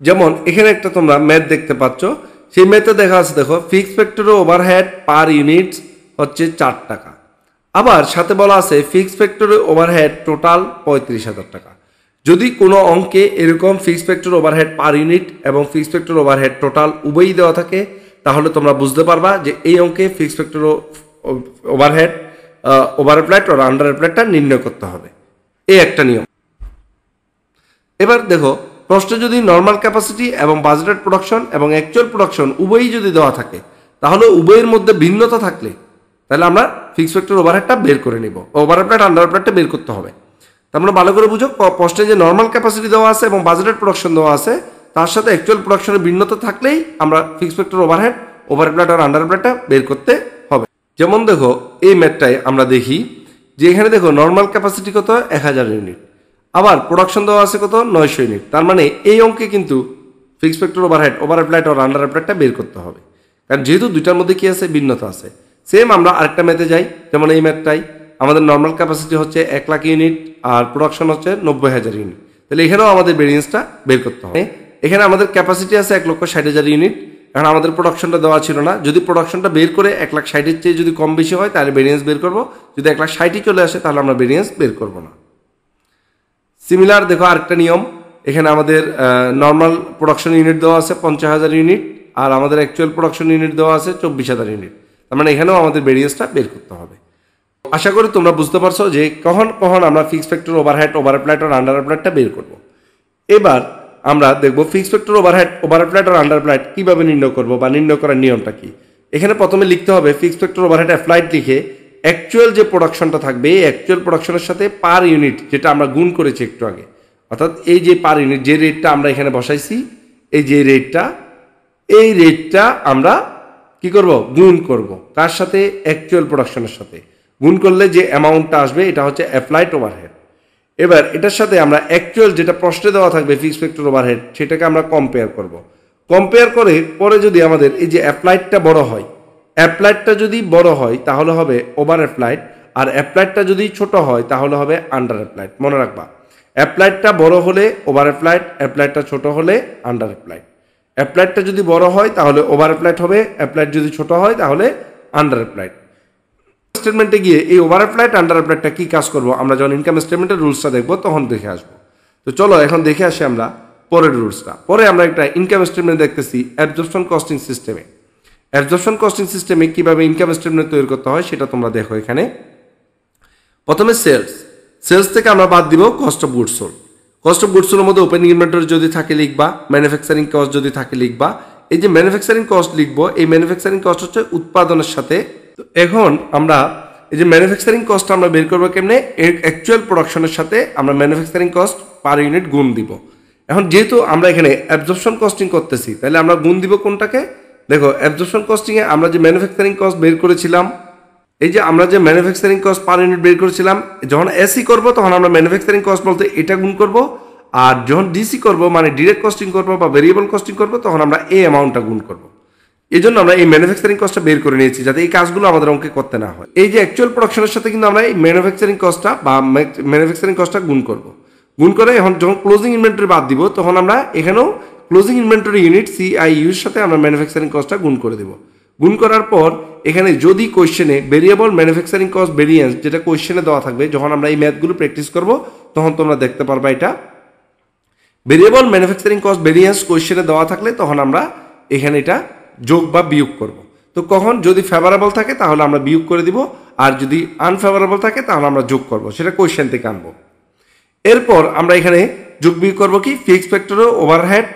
যেমন এখানে একটা তোমরা ম্যাথ দেখতে পাচ্ছ সেই ম্যাথে দেখা আছে দেখো fix over head per unit হচ্ছে চার টাকা আবার সাথে বলা আছে ফিক্স ওভার হেড টোটাল পঁয়ত্রিশ হাজার টাকা যদি কোনো অঙ্কে এরকম fix factor head per unit এবং ফিক্স ফ্যাক্টর হেড টোটাল উভয়ই দেওয়া থাকে তাহলে তোমরা বুঝতে পারবা যে এই অঙ্কে fix factor head over applied আর আন্ডার প্লেটটা নির্ণয় করতে হবে এই একটা নিয়ম এবার দেখো প্রশ্নে যদি নর্মাল ক্যাপাসিটি এবং বাজেটেড প্রোডাকশন এবং অ্যাকচুয়াল প্রোডাকশন উভয়ই যদি দেওয়া থাকে তাহলে উভয়ের মধ্যে ভিন্নতা থাকলে তাহলে আমরা ফিক্স ফ্যাক্টর ওভারহেডটা বের করে নিব প্লেট আন্ডার প্লেটটা বের করতে হবে তোমরা মানে ভালো করে বুঝো প্রশ্নে যে নর্মাল ক্যাপাসিটি দেওয়া আছে এবং বাজেটেড প্রোডাকশন দেওয়া আছে তার সাথে অ্যাকচুয়াল প্রোডাকশনের ভিন্নতা থাকলেই আমরা fix factor overhead over applied আর আন্ডার প্লেটটা বের করতে যেমন দেখো এই ম্যাটটায় আমরা দেখি যে এখানে দেখো নর্মাল ক্যাপাসিটি কত এক হাজার ইউনিট আবার প্রোডাকশন দেওয়া আছে কত নয়শো ইউনিট তার মানে এই অঙ্কে কিন্তু fix factor overhead over applied আর আন্ডার অ্যাপ্লাইডটা বের করতে হবে কারণ যেহেতু দুইটার মধ্যে কী আছে ভিন্নতা আছে সেম আমরা আরেকটা ম্যাথে যাই যেমন এই ম্যাথটাই আমাদের নর্মাল ক্যাপাসিটি হচ্ছে এক লাখ ইউনিট আর প্রোডাকশন হচ্ছে নব্বই হাজার ইউনিট তাহলে এখানেও আমাদের ভেরিয়েন্সটা বের করতে হবে এখানে আমাদের ক্যাপাসিটি আছে এক লক্ষ ষাট হাজার ইউনিট কারণ আমাদের প্রোডাকশনটা দেওয়া ছিল না যদি প্রোডাকশনটা বের করে এক লাখ ষাটের চেয়ে যদি কম বেশি হয় তাহলে ভেরিয়েন্স বের করব যদি এক লাখ ষাটই চলে আসে তাহলে আমরা ভেরিয়েন্স বের করবো না সিমিলার দেখো আরেকটা নিয়ম এখানে আমাদের নর্মাল প্রোডাকশন ইউনিট দেওয়া আছে পঞ্চাশ হাজার ইউনিট আর আমাদের অ্যাকচুয়াল প্রোডাকশন ইউনিট দেওয়া আছে চব্বিশ হাজার ইউনিট তার মানে এখানেও আমাদের ভেরিয়েন্সটা বের করতে হবে আশা করি তোমরা বুঝতে পারছো যে কখন কখন আমরা fix factor overhead over applied আর আন্ডার প্ল্যাটটা বের করবো এবার আমরা দেখব ফিক্স ফ্যাক্টর ওভারহেড প্লাইট আর আন্ডারপ্লাইট কীভাবে নির্ণয় করব বা নির্ণয় করার নিয়মটা কি এখানে প্রথমে লিখতে হবে ফিক্স ফ্যাক্টর ওভারহেড অ্যাপ্লাইড লিখে অ্যাকচুয়াল যে প্রোডাকশনটা থাকবে এই অ্যাকচুয়াল প্রোডাকশনের সাথে পার ইউনিট যেটা আমরা গুণ করেছি একটু আগে অর্থাৎ এই যে পার ইউনিট যে রেটটা আমরা এখানে বসাইছি এই যে রেটটা এই রেটটা আমরা কি করব গুণ করব তার সাথে অ্যাকচুয়াল প্রোডাকশনের সাথে গুণ করলে যে অ্যামাউন্টটা আসবে এটা হচ্ছে অ্যাপ্লাইড ওভারহেড এবার এটার সাথে আমরা অ্যাকচুয়াল যেটা প্রশ্নে দেওয়া থাকবে ফিক্স ফ্যাক্টর ওভারহেড সেটাকে আমরা কম্পেয়ার করব কম্পেয়ার করে পরে যদি আমাদের এই যে অ্যাপ্লাইডটা বড় হয় অ্যাপ্লাইডটা যদি বড় হয় তাহলে হবে ওভার অ্যাপ্লাইড আর অ্যাপ্লাইডটা যদি ছোট হয় তাহলে হবে আন্ডার অ্যাপ্লাইড মনে রাখবা অ্যাপ্লাইডটা বড় হলে ওভার অ্যাপ্লাইড অ্যাপ্লাইডটা ছোট হলে আন্ডার অ্যাপ্লাইড অ্যাপ্লাইডটা যদি বড় হয় তাহলে ওভার অ্যাপ্লাইড হবে অ্যাপ্লাইড যদি ছোট হয় তাহলে আন্ডার অ্যাপ্লাইড স্টেটমেন্টে গিয়ে এই ওভার অ্যাপ্লাইড আন্ডার অ্যাপ্লাইডটা কী কাজ করবো আমরা যখন ইনকাম স্টেটমেন্টের রুলসটা দেখবো তখন দেখে আসবো তো চলো এখন দেখে আসি আমরা পরের রুলসটা পরে আমরা একটা ইনকাম স্টেটমেন্ট দেখতেছি অ্যাবজর্পশন কস্টিং সিস্টেমে অ্যাবজর্পশন কস্টিং সিস্টেমে কীভাবে ইনকাম স্টেটমেন্ট তৈরি করতে হয় সেটা তোমরা দেখো এখানে প্রথমে সেলস সেলস থেকে আমরা বাদ দিব cost of goods sold cost of গুডসোলের মধ্যে ওপেনিং ইনভেন্টরি যদি থাকে লিখবা ম্যানুফ্যাকচারিং কস্ট যদি থাকে লিখবা এই যে ম্যানুফ্যাকচারিং কস্ট লিখবো এই ম্যানুফ্যাকচারিং কস্ট হচ্ছে উৎপাদনের সাথে তো এখন আমরা এই যে ম্যানুফ্যাকচারিং কস্ট আমরা বের করবো কেমনে এর অ্যাকচুয়াল প্রোডাকশনের সাথে আমরা ম্যানুফ্যাকচারিং কস্ট পার ইউনিট গুণ দিব এখন যেহেতু আমরা এখানে অ্যাবজপশন কস্টিং করতেছি তাহলে আমরা গুণ দিব কোনটাকে দেখো অ্যাবজপশন কস্টিংয়ে আমরা যে ম্যানুফ্যাকচারিং কস্ট বের করেছিলাম এই যে আমরা যে ম্যানুফ্যাকচারিং কস্ট পার ইউনিট বের করেছিলাম যখন এসি করব তখন আমরা ম্যানুফ্যাকচারিং কস্ট বলতে এটা গুণ করব আর যখন ডিসি করব মানে ডিরেক্ট কস্টিং করব বা ভেরিয়েবল কস্টিং করব তখন আমরা এই অ্যামাউন্টটা গুণ করব এই জন্য আমরা এই ম্যানুফ্যাকচারিং কস্টটা বের করে নিয়েছি যাতে এই কাজগুলো আমাদের অঙ্কে করতে না হয় এই যে অ্যাকচুয়াল প্রোডাকশনের সাথে কিন্তু আমরা এই ম্যানুফ্যাকচারিং কস্টটা বা ম্যানুফ্যাকচারিং কস্টটা গুণ করব গুণ করে এখন যখন ক্লোজিং ইনভেন্টরি বাদ দিব তখন আমরা এখানেও ক্লোজিং ইনভেন্টরি ইউনিট সিআইইউর সাথে আমরা ম্যানুফ্যাকচারিং কস্টটা গুণ করে দেব গুণ করার পর এখানে যদি কোয়েশ্চেনে ভেরিয়েবল ম্যানুফ্যাকচারিং কস্ট ভেরিয়েন্স যেটা কোয়েশ্চেনে দেওয়া থাকবে যখন আমরা এই ম্যাথগুলো প্র্যাকটিস করব তখন তোমরা দেখতে পারবা এটা ভেরিয়েবল ম্যানুফ্যাকচারিং কস্ট ভেরিয়েন্স কোয়েশ্চেনে দেওয়া থাকলে তখন আমরা এখানে এটা যোগ বা বিয়োগ করব। তো কখন যদি ফেভারেবল থাকে তাহলে আমরা বিয়োগ করে দিব আর যদি আনফেভারেবল থাকে তাহলে আমরা যোগ করব সেটা কোয়েশ্চেন থেকে আনবো এরপর আমরা এখানে যোগ বিয়োগ করবো কি ফিক্স ফ্যাক্টরও ওভারহেড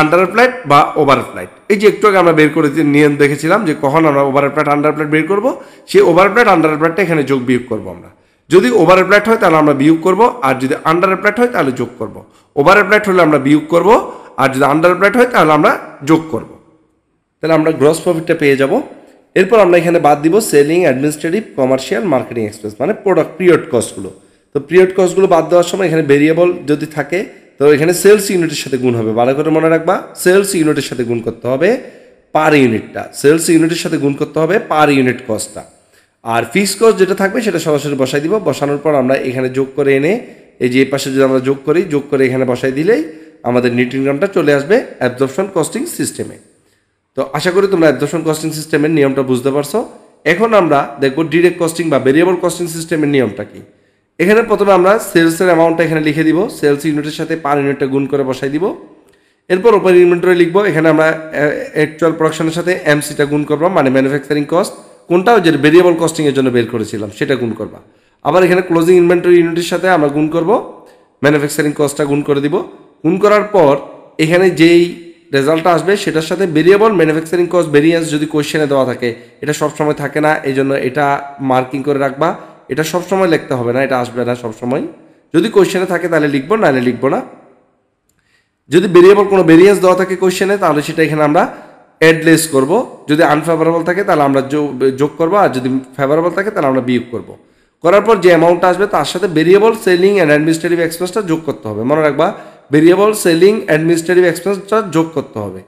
আন্ডারফ্ল্যাট বা ওভারফ্ল্যাট এই যে একটু আগে আমরা বের করে নিয়ম দেখেছিলাম যে কখন আমরা ওভারফ্ল্যাট আন্ডারফ্ল্যাট বের করবো সেই আন্ডার আন্ডারফ্ল্যাটটা এখানে যোগ বিয়োগ করবো আমরা যদি ওভার ওভারফ্ল্যাট হয় তাহলে আমরা বিয়োগ করবো আর যদি আন্ডারফ্ল্যাট হয় তাহলে যোগ করবো ওভার ওভারফ্ল্যাট হলে আমরা বিয়োগ করবো আর যদি আন্ডারফ্ল্যাট হয় তাহলে আমরা যোগ করবো তাহলে আমরা গ্রস প্রফিটটা পেয়ে যাব এরপর আমরা এখানে বাদ দিব selling administrative commercial marketing expense মানে প্রোডাক্ট পিরিয়ড কস্টগুলো তো পিরিয়ড কস্টগুলো বাদ দেওয়ার সময় এখানে ভেরিয়েবল যদি থাকে তো এখানে সেলস ইউনিটের সাথে গুণ হবে ভালো করে মনে রাখবা সেলস ইউনিটের সাথে গুণ করতে হবে পার ইউনিটটা সেলস ইউনিটের সাথে গুণ করতে হবে পার ইউনিট কস্টটা আর ফিক্স কস্ট যেটা থাকবে সেটা সরাসরি বসাই দিব বসানোর পর আমরা এখানে যোগ করে এনে এই যে পাশে যদি আমরা যোগ করি যোগ করে এখানে বসাই দিলেই আমাদের নিট ইনকামটা চলে আসবে অ্যাবজর্পশন কস্টিং সিস্টেমে তো আশা করি তোমরা অ্যাবজর্পশন কস্টিং সিস্টেমের নিয়মটা বুঝতে পারছো এখন আমরা দেখব ডিরেক্ট কস্টিং বা ভেরিয়েবল কস্টিং সিস্টেমের নিয়মটা কি এখানে প্রথমে আমরা সেলসের অ্যামাউন্টটা এখানে লিখে দিব সেলস ইউনিটের সাথে পার ইউনিটটা গুণ করে বসাই দিব এরপর ওপেন ইনভেন্টরি লিখবো এখানে আমরা অ্যাকচুয়াল প্রোডাকশনের সাথে এমসিটা গুণ করবো মানে ম্যানুফ্যাকচারিং কস্ট কোনটা যে ভেরিয়েবল কস্টিংয়ের জন্য বের করেছিলাম সেটা গুণ করবা আবার এখানে ক্লোজিং ইনভেন্টরি ইউনিটের সাথে আমরা গুণ করব ম্যানুফ্যাকচারিং কস্টটা গুণ করে দিব গুণ করার পর এখানে যেই রেজাল্টটা আসবে সেটার সাথে ভেরিয়েবল ম্যানুফ্যাকচারিং কস্ট ভেরিয়েন্স যদি কোয়েশ্চেনে দেওয়া থাকে এটা সবসময় থাকে না এই জন্য এটা মার্কিং করে রাখবা এটা সবসময় লিখতে হবে না এটা আসবে না সবসময় যদি কোয়েশ্চেনে থাকে তাহলে লিখবো নাহলে লিখবো না যদি ভেরিয়েবল কোনো ভেরিয়েন্স দেওয়া থাকে কোয়েশ্চেনে তাহলে সেটা এখানে আমরা অ্যাডলেস করব যদি আনফেভারেবল থাকে তাহলে আমরা যোগ করবো আর যদি ফেভারেবল থাকে তাহলে আমরা বিয়োগ করব করার পর যে অ্যামাউন্টটা আসবে তার সাথে ভেরিয়েবল সেলিং অ্যান্ড অ্যাডমিনিস্ট্রেটিভ এক্সপেন্সটা যোগ করতে হবে মনে রাখবা ভেরিয়েবল সেলিং অ্যাডমিনিস্ট্রেটিভ এক্সপেন্সটা যোগ করতে হবে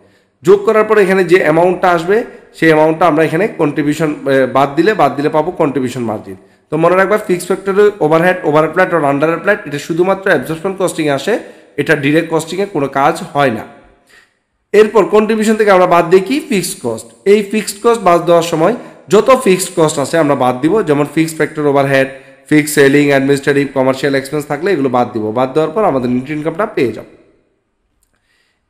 যোগ করার পর এখানে যে অ্যামাউন্টটা আসবে সেই অ্যামাউন্টটা আমরা এখানে কন্ট্রিবিউশন বাদ দিলে বাদ দিলে পাবো কন্ট্রিবিউশন মার্জিন তো মনে রাখবা fix factory overhead over applied আর আন্ডার অ্যাপ্লাইড এটা শুধুমাত্র অ্যাবজর্পশন কস্টিংয়ে আসে এটা ডিরেক্ট কস্টিংয়ে কোনো কাজ হয় না এরপর কন্ট্রিবিউশন থেকে আমরা বাদ দিই কি ফিক্সড কস্ট এই ফিক্সড কস্ট বাদ দেওয়ার সময় যত ফিক্সড কস্ট আছে আমরা বাদ দিব যেমন fixed factor overhead fix selling administrative commercial expense থাকলে এগুলো বাদ দিব বাদ দেওয়ার পর আমাদের নেট ইনকামটা পেয়ে যাব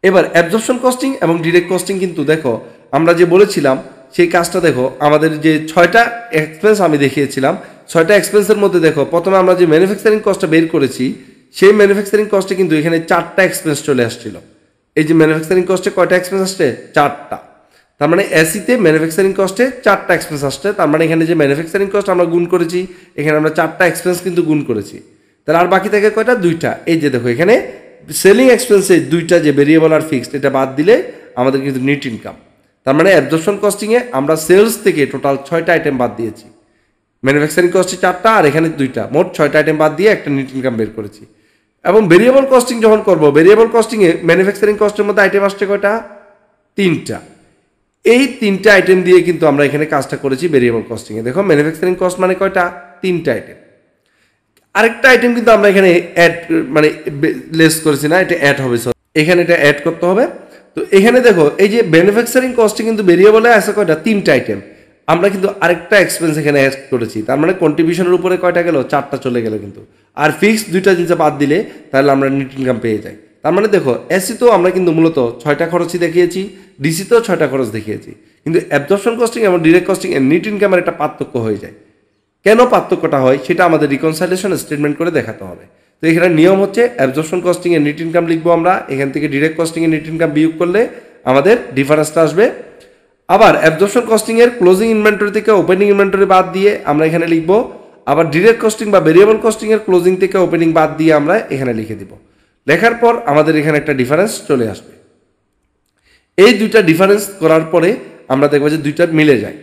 এবার অ্যাবজর্পশন কস্টিং এবং ডিরেক্ট কস্টিং কিন্তু দেখো আমরা যে বলেছিলাম সেই কাজটা দেখো আমাদের যে ছয়টা এক্সপেন্স আমি দেখিয়েছিলাম ছয়টা এক্সপেন্সের মধ্যে দেখো প্রথমে আমরা যে ম্যানুফ্যাকচারিং কস্টটা বের করেছি সেই ম্যানুফ্যাকচারিং কস্টে কিন্তু এখানে চারটা এক্সপেন্স চলে আসছিল এই যে ম্যানুফ্যাকচারিং কস্টে কয়টা এক্সপেন্স আসছে চারটা তার মানে এসিতে ম্যানুফ্যাকচারিং কস্টে চারটা এক্সপেন্স আসছে তার মানে এখানে যে ম্যানুফ্যাকচারিং কস্ট আমরা গুণ করেছি এখানে আমরা চারটা এক্সপেন্স কিন্তু গুণ করেছি তাহলে আর বাকি থাকে কয়টা দুইটা এই যে দেখো এখানে সেলিং এক্সপেন্সে দুইটা যে ভেরিয়েবল আর ফিক্সড এটা বাদ দিলে আমাদের কিন্তু নেট ইনকাম তার মানে অ্যাবজর্পশন কস্টিংয়ে আমরা সেলস থেকে টোটাল ছয়টা আইটেম বাদ দিয়েছি ম্যানুফ্যাকচারিং কস্টে চারটা আর এখানে দুইটা মোট ছয়টা আইটেম বাদ দিয়ে একটা নেট ইনকাম বের করেছি এবং ভেরিয়েবল কস্টিং যখন করবো ভেরিয়েবল কস্টিংয়ে ম্যানুফ্যাকচারিং কস্টের মধ্যে আইটেম আসছে কয়টা তিনটা এই তিনটা আইটেম দিয়ে কিন্তু আমরা এখানে কাজটা করেছি ভেরিয়েবল কস্টিংয়ে দেখো ম্যানুফ্যাকচারিং কস্ট মানে কয়টা তিনটা আইটেম আরেকটা আইটেম কিন্তু আমরা এখানে অ্যাড মানে লেস করেছি না এটা অ্যাড হবে সরি এখানে এটা অ্যাড করতে হবে তো এখানে দেখো এই যে ম্যানুফ্যাকচারিং কস্টে কিন্তু ভেরিয়েবলে আছে কয়টা তিনটা আইটেম আমরা কিন্তু আরেকটা এক্সপেন্স এখানে অ্যাড করেছি তার মানে কন্ট্রিবিউশনের উপরে কয়টা গেল চারটা চলে গেল কিন্তু আর ফিক্সড দুইটা জিনিস বাদ দিলে তাহলে আমরা নিট ইনকাম পেয়ে যাই তার মানে দেখো এসি তো আমরা কিন্তু মূলত ছয়টা খরচই দেখিয়েছি ডিসিতেও ছয়টা খরচ দেখিয়েছি কিন্তু অ্যাবজর্পশন কস্টিং এবং ডিরেক্ট কস্টিং এর নিট ইনকামের একটা পার্থক্য হয়ে যায় কেন পার্থক্যটা হয় সেটা আমাদের রিকনসাইলেশন স্টেটমেন্ট করে দেখাতে হবে তো এখানে নিয়ম হচ্ছে অ্যাবজর্পশন কস্টিং এর নিট ইনকাম লিখবো আমরা এখান থেকে ডিরেক্ট কস্টিং এর নিট ইনকাম বিয়োগ করলে আমাদের ডিফারেন্সটা আসবে আবার অ্যাবজর্পশন কস্টিং এর ক্লোজিং ইনভেন্টরি থেকে ওপেনিং ইনভেন্টরি বাদ দিয়ে আমরা এখানে লিখবো আবার ডিরেক্ট কস্টিং বা ভেরিয়েবল কস্টিং এর ক্লোজিং থেকে ওপেনিং বাদ দিয়ে আমরা এখানে লিখে দিব লেখার পর আমাদের এখানে একটা ডিফারেন্স চলে আসবে এই দুইটা ডিফারেন্স করার পরে আমরা দেখবো যে দুইটা মিলে যায়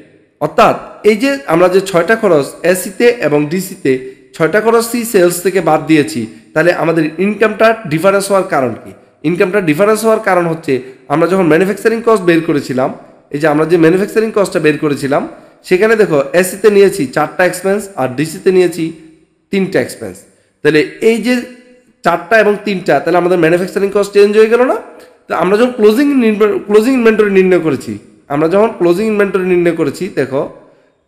অর্থাৎ এই যে আমরা যে ছয়টা খরচ এসিতে এবং ডিসিতে ছয়টা খরচ সি সেলস থেকে বাদ দিয়েছি তাহলে আমাদের ইনকামটা ডিফারেন্স হওয়ার কারণ কি ইনকামটা ডিফারেন্স হওয়ার কারণ হচ্ছে আমরা যখন ম্যানুফ্যাকচারিং কস্ট বের করেছিলাম এই যে আমরা যে ম্যানুফ্যাকচারিং কস্টটা বের করেছিলাম সেখানে দেখো এসিতে নিয়েছি চারটা এক্সপেন্স আর ডিসিতে নিয়েছি তিনটা এক্সপেন্স তাহলে এই যে চারটা এবং তিনটা তাহলে আমাদের ম্যানুফ্যাকচারিং কস্ট চেঞ্জ হয়ে গেল না তো আমরা যখন ক্লোজিং ক্লোজিং ইনভেন্টরি নির্ণয় করেছি আমরা যখন ক্লোজিং ইনভেন্টরি নির্ণয় করেছি দেখো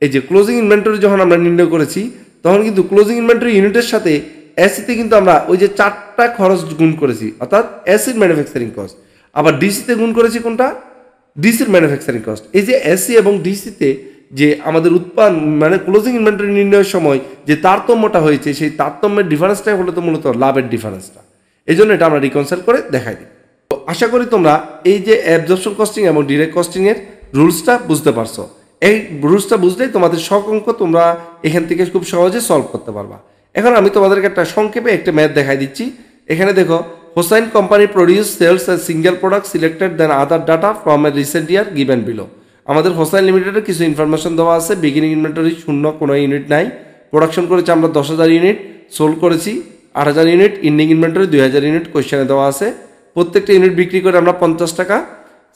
এই যে ক্লোজিং ইনভেন্টরি যখন আমরা নির্ণয় করেছি তখন কিন্তু ক্লোজিং ইনভেন্টরি ইউনিটের সাথে এসিতে কিন্তু আমরা ওই যে চারটা খরচ গুণ করেছি অর্থাৎ এসির ম্যানুফ্যাকচারিং কস্ট আবার ডিসিতে গুণ করেছি কোনটা ডিসির ম্যানুফ্যাকচারিং কস্ট এই যে এসি এবং ডিসিতে যে আমাদের উৎপাদন মানে ক্লোজিং ইনভেন্টরি নির্ণয়ের সময় যে তারতম্যটা হয়েছে সেই তারতম্যের ডিফারেন্সটাই হলো তো মূলত লাভের ডিফারেন্সটা এই জন্য এটা আমরা রিকনসাল্ট করে দেখাই দিই আশা করি তোমরা এই যে অ্যাবজর্পশন কস্টিং এবং ডিরেক্ট কস্টিংয়ের রুলসটা বুঝতে পারছো এই রুলসটা বুঝলেই তোমাদের অঙ্ক তোমরা এখান থেকে খুব সহজে সলভ করতে পারবা এখন আমি তোমাদেরকে একটা সংক্ষেপে একটা ম্যাথ দেখাই দিচ্ছি এখানে দেখো Hossain company produce sales and single product selected then other data from a recent year given below আমাদের হোসাইন লিমিটেডের কিছু ইনফরমেশন দেওয়া আছে বিগিনিং ইনভেন্টরি শূন্য কোনো ইউনিট নাই প্রোডাকশন করেছি আমরা দশ হাজার ইউনিট সোল্ড করেছি আট হাজার ইউনিট ইন্ডিং ইনভেন্টরি দুই হাজার ইউনিট কোয়েশ্চেনে দেওয়া আছে প্রত্যেকটা ইউনিট বিক্রি করে আমরা পঞ্চাশ টাকা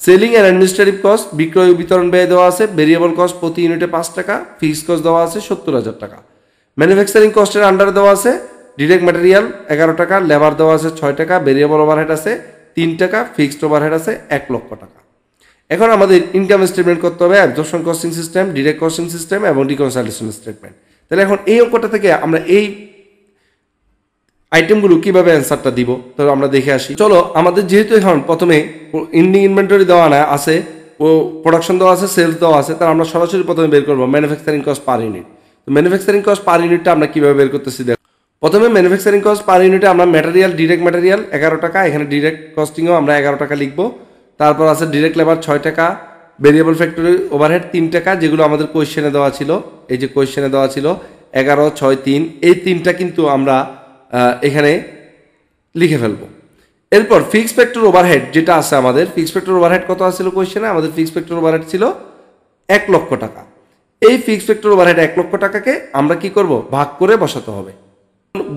সেলিং অ্যান্ড অ্যাডমিনিস্ট্রেটিভ কস্ট বিক্রয় বিতরণ ব্যয় দেওয়া আছে ভেরিয়েবল কস্ট প্রতি ইউনিটে পাঁচ টাকা ফিক্স কস্ট দেওয়া আছে সত্তর হাজার টাকা ম্যানুফ্যাকচারিং কস্টের আন্ডারে দেওয়া আছে ডিরেক্ট ম্যাটেরিয়াল এগারো টাকা লেবার দেওয়া আছে ছয় টাকা ভেরিয়েবল ওভারহেড আছে তিন টাকা ফিক্সড ওভারহেড আছে এক লক্ষ টাকা এখন আমাদের ইনকাম স্টেটমেন্ট করতে হবে absorption costing system direct costing system এবং ডিকনসালটেশন স্টেটমেন্ট তাহলে এখন এই অঙ্কটা থেকে আমরা এই আইটেমগুলো কিভাবে অ্যান্সারটা দিব তো আমরা দেখে আসি চলো আমাদের যেহেতু এখন প্রথমে ইন্ডিং ইনভেন্টরি দেওয়া না আছে ও প্রোডাকশন দেওয়া আছে সেলস দেওয়া আছে তার আমরা সরাসরি প্রথমে বের করবো ম্যানুফ্যাকচারিং কস্ট পার ইউনিট তো ম্যানুফ্যাকচারিং কস্ট পার ইউনিটটা আমরা কীভাবে বের করতেছি দেখ প্রথমে ম্যানুফ্যাকচারিং কস্ট পার ইউনিটে আমরা ম্যাটেরিয়াল ডিরেক্ট ম্যাটেরিয়াল এগারো টাকা এখানে ডিরেক্ট কস্টিংও আমরা এগারো টাকা লিখবো তারপর আছে ডিরেক্ট লেবার ছয় টাকা ভেরিয়েবল ফ্যাক্টরি ওভারহেড তিন টাকা যেগুলো আমাদের কোয়েশ্চেনে দেওয়া ছিল এই যে কোয়েশ্চেনে দেওয়া ছিল এগারো ছয় তিন এই তিনটা কিন্তু আমরা এখানে লিখে ফেলবো এরপর ফিক্স ফ্যাক্টর ওভারহেড যেটা আছে আমাদের ফিক্স ফ্যাক্টর ওভারহেড কত আসছিল কোয়েশ্চেনে আমাদের ফিক্স ফ্যাক্টর ওভারহেড ছিল এক লক্ষ টাকা এই ফিক্স ফ্যাক্টর ওভারহেড এক লক্ষ টাকাকে আমরা কি করব ভাগ করে বসাতে হবে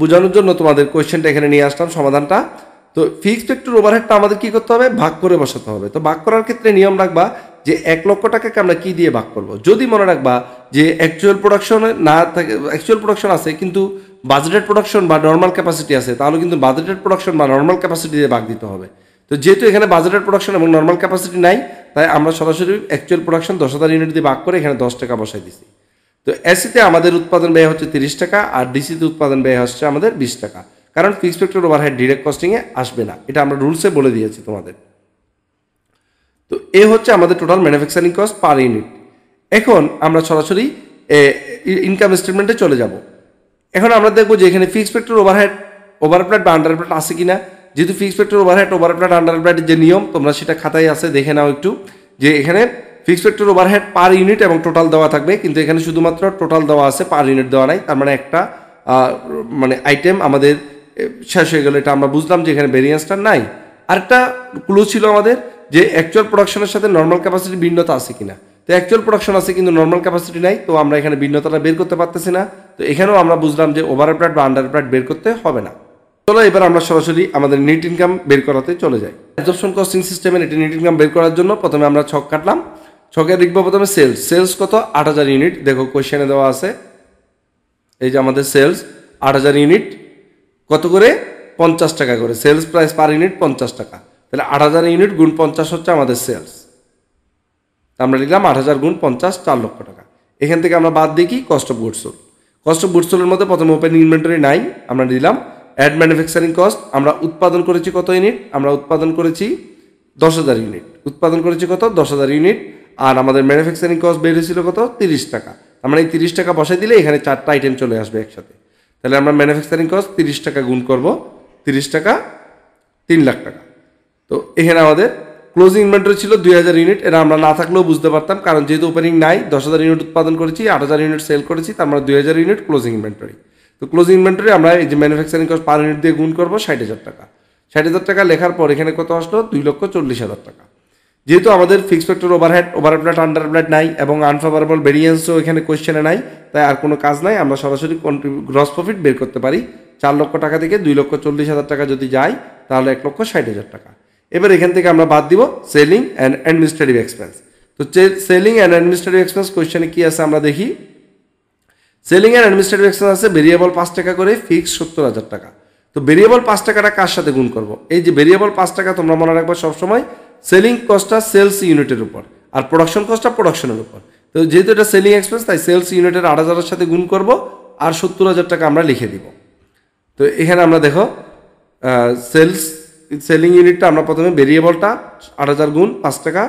বোঝানোর জন্য তোমাদের কোয়েশ্চেনটা এখানে নিয়ে আসলাম সমাধানটা তো ফিক্স ফ্যাক্টর ওভারহেডটা আমাদের কি করতে হবে ভাগ করে বসাতে হবে তো ভাগ করার ক্ষেত্রে নিয়ম রাখবা যে এক লক্ষ টাকাকে আমরা কি দিয়ে ভাগ করব যদি মনে রাখবা যে অ্যাকচুয়াল প্রোডাকশন না থাকে অ্যাকচুয়াল প্রোডাকশন আছে কিন্তু বাজেটেড প্রোডাকশন বা নর্মাল ক্যাপাসিটি আছে তাহলে কিন্তু বাজেটেড প্রোডাকশন বা নর্মাল ক্যাপাসিটি দিয়ে ভাগ দিতে হবে তো যেহেতু এখানে বাজেটেড প্রোডাকশন এবং নর্মাল ক্যাপাসিটি নাই তাই আমরা সরাসরি অ্যাকচুয়াল প্রোডাকশন দশ হাজার ইউনিট দিয়ে ভাগ করে এখানে দশ টাকা বসাই দিছি তো এসিতে আমাদের উৎপাদন ব্যয় হচ্ছে তিরিশ টাকা আর ডিসিতে উৎপাদন ব্যয় হচ্ছে আমাদের বিশ টাকা কারণ ফিক্সড ফ্যাক্টর ওভারহেড ডিরেক্ট কস্টিংয়ে আসবে না এটা আমরা রুলসে বলে দিয়েছি তোমাদের তো এ হচ্ছে আমাদের total manufacturing cost per unit এখন আমরা সরাসরি ইনকাম স্টেটমেন্টে চলে যাব এখন আমরা দেখবো যে এখানে ফিক্স ফ্যাক্টর ওভারহেড ওভারপ্লাট বা আন্ডারপ্লাট আছে কিনা যেহেতু ফিক্স ফ্যাক্টর ওভারহেড ওভারপ্লাট আন্ডারপ্লাটের যে নিয়ম তোমরা সেটা খাতায় আছে দেখে নাও একটু যে এখানে fix factor overhead per unit এবং টোটাল দেওয়া থাকবে কিন্তু এখানে শুধুমাত্র টোটাল দেওয়া আছে পার ইউনিট দেওয়া নাই তার মানে একটা মানে আইটেম আমাদের শেষ হয়ে গেলো এটা আমরা বুঝলাম যে এখানে ভেরিয়েন্সটা নাই আরেকটা ক্লু ছিল আমাদের যে অ্যাকচুয়াল প্রোডাকশনের সাথে নর্মাল ক্যাপাসিটি ভিন্নতা আছে কিনা তো অ্যাকচুয়াল প্রোডাকশন আছে কিন্তু নর্মাল ক্যাপাসিটি নাই তো আমরা এখানে ভিন্নতাটা বের করতে পারতেছি না তো এখানেও আমরা বুঝলাম যে ওভার প্ল্যাট বা আন্ডার প্ল্যাট বের করতে হবে না চলো এবার আমরা সরাসরি আমাদের নেট ইনকাম বের করাতে চলে যাই অ্যাবজর্পশন কস্টিং সিস্টেমের এটি নেট ইনকাম বের করার জন্য প্রথমে আমরা ছক কাটলাম ছকে লিখবো প্রথমে সেলস সেলস কত আট হাজার ইউনিট দেখো কোয়েশনে দেওয়া আছে এই যে আমাদের সেলস আট হাজার ইউনিট কত করে পঞ্চাশ টাকা করে সেলস প্রাইস পার ইউনিট পঞ্চাশ টাকা তাহলে আট হাজার ইউনিট গুণ পঞ্চাশ হচ্ছে আমাদের সেলস আমরা লিখলাম আট হাজার গুণ পঞ্চাশ চার লক্ষ টাকা এখান থেকে আমরা বাদ দেখি cost of goods sold cost of গুডসোলের মধ্যে প্রথম ওপেনিং ইনভেন্টরি নাই আমরা নিলাম অ্যাড ম্যানুফ্যাকচারিং কস্ট আমরা উৎপাদন করেছি কত ইউনিট আমরা উৎপাদন করেছি দশ হাজার ইউনিট উৎপাদন করেছি কত দশ হাজার ইউনিট আর আমাদের ম্যানুফ্যাকচারিং কস্ট বেড়েছিল কত তিরিশ টাকা আমরা মানে এই তিরিশ টাকা বসাই দিলে এখানে চারটা আইটেম চলে আসবে একসাথে তাহলে আমরা ম্যানুফ্যাকচারিং কস্ট তিরিশ টাকা গুণ করব তিরিশ টাকা তিন লাখ টাকা তো এখানে আমাদের ক্লোজিং ইনভেন্টরি ছিল দুই হাজার ইউনিট এটা আমরা না থাকলেও বুঝতে পারতাম কারণ যেহেতু ওপেনিং নাই দশ হাজার ইউনিট উৎপাদন করেছি আট হাজার ইউনিট সেল করেছি তার মানে দুই হাজার ইউনিট ক্লোজিং ইনভেন্টরি তো ক্লোজিং ইনভেন্টরি আমরা এই যে ম্যানুফ্যাকচারিং কস্ট পার ইউনিট দিয়ে গুণ করবো ষাট হাজার টাকা ষাট হাজার টাকা লেখার পর এখানে কত আসলো দুই লক্ষ চল্লিশ হাজার টাকা যেহেতু আমাদের fixed factor overhead overapplied underapplied নাই এবং আনফেভারেবল ভেরিয়েন্সও এখানে কোয়েশ্চেনে নাই তাই আর কোনো কাজ নাই আমরা সরাসরি গ্রস প্রফিট বের করতে পারি চার লক্ষ টাকা থেকে দুই লক্ষ চল্লিশ হাজার টাকা যদি যায় তাহলে এক লক্ষ ষাট হাজার টাকা এবার এখান থেকে আমরা বাদ দিব সেলিং অ্যান্ড অ্যাডমিনিস্ট্রেটিভ এক্সপেন্স তো সেলিং অ্যান্ড অ্যাডমিনিস্ট্রেটিভ এক্সপেন্স কোয়েশনে কী আছে আমরা দেখি সেলিং অ্যান্ড অ্যাডমিনিস্ট্রেটিভ এক্সপেন্স আছে ভেরিয়েবল পাঁচ টাকা করে ফিক্স সত্তর হাজার টাকা তো ভেরিয়েবল পাঁচ টাকাটা কার সাথে গুণ করব এই যে ভেরিয়েবল পাঁচ টাকা তোমরা মনে রাখবে সবসময় সেলিং কস্টটা সেলস ইউনিটের উপর আর প্রোডাকশন কস্টটা প্রোডাকশনের উপর তো যেহেতু এটা সেলিং এক্সপেন্স তাই সেলস ইউনিটের আট হাজারের সাথে গুণ করব আর সত্তর হাজার টাকা আমরা লিখে দিব তো এখানে আমরা দেখো সেলস সেলিং ইউনিটটা আমরা প্রথমে ভেরিয়েবলটা আট হাজার গুণ পাঁচ টাকা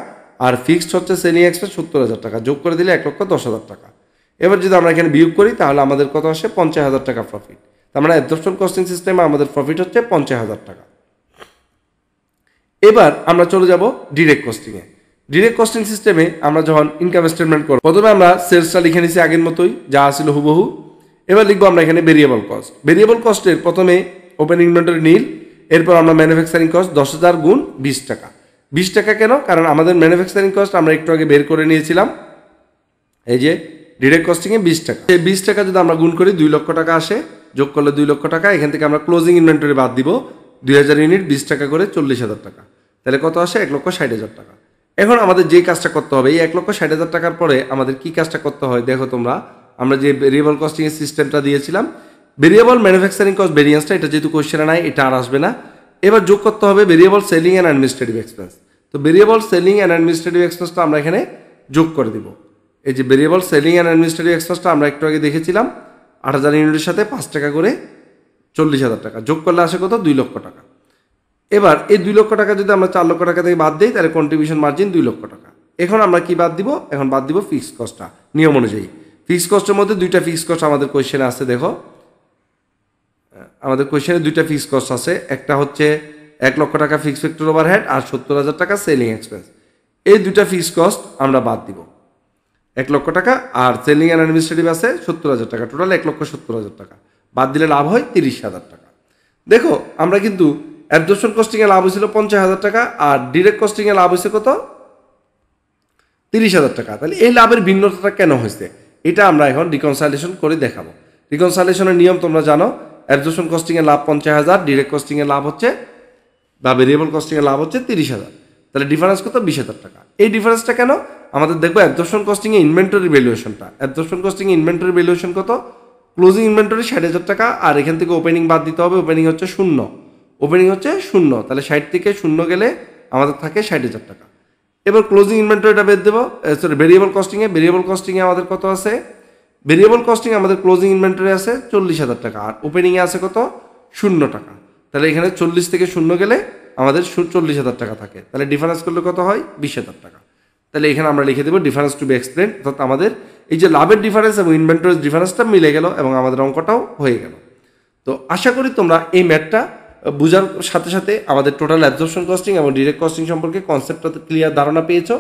আর ফিক্সড হচ্ছে সেলিং এক্সপেন্স সত্তর হাজার টাকা যোগ করে দিলে এক লক্ষ দশ হাজার টাকা এবার যদি আমরা এখানে বিয়োগ করি তাহলে আমাদের কত আসে পঞ্চাশ হাজার টাকা প্রফিট আমরা অ্যাবজর্পশন কস্টিং সিস্টেমে আমাদের প্রফিট হচ্ছে পঞ্চাশ হাজার টাকা এবার আমরা চলে যাব ডিরেক্ট কস্টিংয়ে ডিরেক্ট কস্টিং সিস্টেমে আমরা যখন ইনকাম স্টেটমেন্ট করব প্রথমে আমরা সেলসটা লিখে নিছি আগের মতোই যা আসলে হুবহু এবার লিখবো আমরা এখানে ভেরিয়েবল কস্ট ভেরিয়েবল কস্টের প্রথমে ওপেন ইনভেন্টরি নীল এরপর আমরা ম্যানুফ্যাকচারিং কস্ট দশ হাজার গুণ বিশ টাকা বিশ টাকা কেন কারণ আমাদের ম্যানুফ্যাকচারিং কস্ট আমরা একটু আগে বের করে নিয়েছিলাম এই যে ডিরেক্ট কস্টিংয়ে বিশ টাকা সেই বিশ টাকা যদি আমরা গুণ করি দুই লক্ষ টাকা আসে যোগ করলে দুই লক্ষ টাকা এখান থেকে আমরা ক্লোজিং ইনভেন্টরি বাদ দিব দুই হাজার ইউনিট বিশ টাকা করে চল্লিশ হাজার টাকা তাহলে কত আসে এক লক্ষ ষাট হাজার টাকা এখন আমাদের যে কাজটা করতে হবে এই এক লক্ষ ষাট হাজার টাকার পরে আমাদের কী কাজটা করতে হয় দেখো তোমরা আমরা যে ভেরিয়েবল কস্টিংয়ের সিস্টেমটা দিয়েছিলাম ভেরিয়েবল ম্যানুফ্যাকচারিং কস্ট ভেরিয়েন্সটা এটা যেহেতু কোয়েশ্চেনে নাই এটা আর আসবে না এবার যোগ করতে হবে variable selling and administrative expense তো ভেরিয়েবল সেলিং অ্যান্ড অ্যাডমিনিস্ট্রেটিভ এক্সপেন্সটা আমরা এখানে যোগ করে দিব এই যে ভেরিয়েবল সেলিং অ্যান্ড অ্যাডমিনিস্ট্রেটিভ এক্সপেন্সটা আমরা একটু আগে দেখেছিলাম আট হাজার ইউনিটের সাথে পাঁচ টাকা করে চল্লিশ হাজার টাকা যোগ করলে আসে কত দুই লক্ষ টাকা এবার এই দুই লক্ষ টাকা যদি আমরা চার লক্ষ টাকা থেকে বাদ দিই তাহলে কন্ট্রিবিউশন মার্জিন দুই লক্ষ টাকা এখন আমরা কি বাদ দিব এখন বাদ দিব ফিক্সড কস্টটা নিয়ম অনুযায়ী ফিক্সড কস্টের মধ্যে দুইটা ফিক্সড কস্ট আমাদের কোয়েশ্চেনে আসছে দেখো আমাদের কোয়েশনে দুইটা ফিক্স কস্ট আছে একটা হচ্ছে এক লক্ষ টাকা ফিক্স ফ্যাক্টর ওভার হেড আর সত্তর হাজার টাকা সেলিং এক্সপেন্স এই দুইটা ফিক্স কস্ট আমরা বাদ দিব এক লক্ষ টাকা আর সেলিং অ্যান্ড অ্যাডমিনিস্ট্রেটিভ আছে সত্তর হাজার টাকা টোটাল এক লক্ষ সত্তর হাজার টাকা বাদ দিলে লাভ হয় তিরিশ হাজার টাকা দেখো আমরা কিন্তু অ্যাবজর্পশন কস্টিংয়ে লাভ হয়েছিল পঞ্চাশ হাজার টাকা আর ডিরেক্ট কস্টিংয়ে লাভ হয়েছে কত তিরিশ হাজার টাকা তাহলে এই লাভের ভিন্নতাটা কেন হয়েছে এটা আমরা এখন রিকনসাইলেশন করে দেখাবো রিকনসাইলেশনের নিয়ম তোমরা জানো অ্যাবজর্পশন কস্টিংয়ে লাভ পঞ্চাশ হাজার ডিরেক্ট কস্টিংয়ে লাভ হচ্ছে বা ভেরিয়েবল কস্টিংয়ে লাভ হচ্ছে তিরিশ হাজার তাহলে ডিফারেন্স কত বিশ হাজার টাকা এই ডিফারেন্সটা কেন আমাদের দেখবো অ্যাবজর্পশন কস্টিংয়ে ইনভেন্টরি ভ্যালুয়েশনটা অ্যাবজর্পশন কস্টিংয়ে ইনভেন্টরি ভ্যালুয়েশন কত ক্লোজিং ইনভেন্টরি ষাট হাজার টাকা আর এখান থেকে ওপেনিং বাদ দিতে হবে ওপেনিং হচ্ছে শূন্য ওপেনিং হচ্ছে শূন্য তাহলে ষাট থেকে শূন্য গেলে আমাদের থাকে ষাট হাজার টাকা এবার ক্লোজিং ইনভেন্টরিটা বের দেবো সরি ভেরিয়েবল কস্টিংয়ে ভেরিয়েবল কস্টিংয়ে আমাদের কত আছে ভেরিয়েবল কস্টিং আমাদের ক্লোজিং ইনভেন্টারি আছে চল্লিশ হাজার টাকা আর ওপেনিংয়ে আছে কত শূন্য টাকা তাহলে এখানে চল্লিশ থেকে শূন্য গেলে আমাদের চল্লিশ হাজার টাকা থাকে তাহলে ডিফারেন্স করলে কত হয় বিশ হাজার টাকা তাহলে এখানে আমরা লিখে দেবো ডিফারেন্স টু বি এক্সপ্লেন অর্থাৎ আমাদের এই যে লাভের ডিফারেন্স এবং ইনভেন্টরির ডিফারেন্সটা মিলে গেল এবং আমাদের অঙ্কটাও হয়ে গেল তো আশা করি তোমরা এই ম্যাটটা বোঝার সাথে সাথে আমাদের টোটাল অ্যাবজর্পশন কস্টিং এবং ডিরেক্ট কস্টিং সম্পর্কে কনসেপ্টটা ক্লিয়ার ধারণা পেয়েছো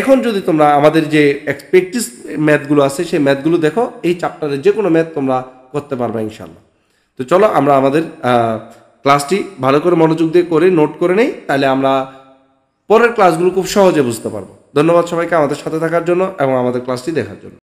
এখন যদি তোমরা আমাদের যে প্র্যাকটিস ম্যাথগুলো আছে সেই ম্যাথগুলো দেখো এই চ্যাপ্টারের যে কোনো ম্যাথ তোমরা করতে পারবে ইনশাল্লাহ তো চলো আমরা আমাদের ক্লাসটি ভালো করে মনোযোগ দিয়ে করে নোট করে নেই তাহলে আমরা পরের ক্লাসগুলো খুব সহজে বুঝতে পারবো ধন্যবাদ সবাইকে আমাদের সাথে থাকার জন্য এবং আমাদের ক্লাসটি দেখার জন্য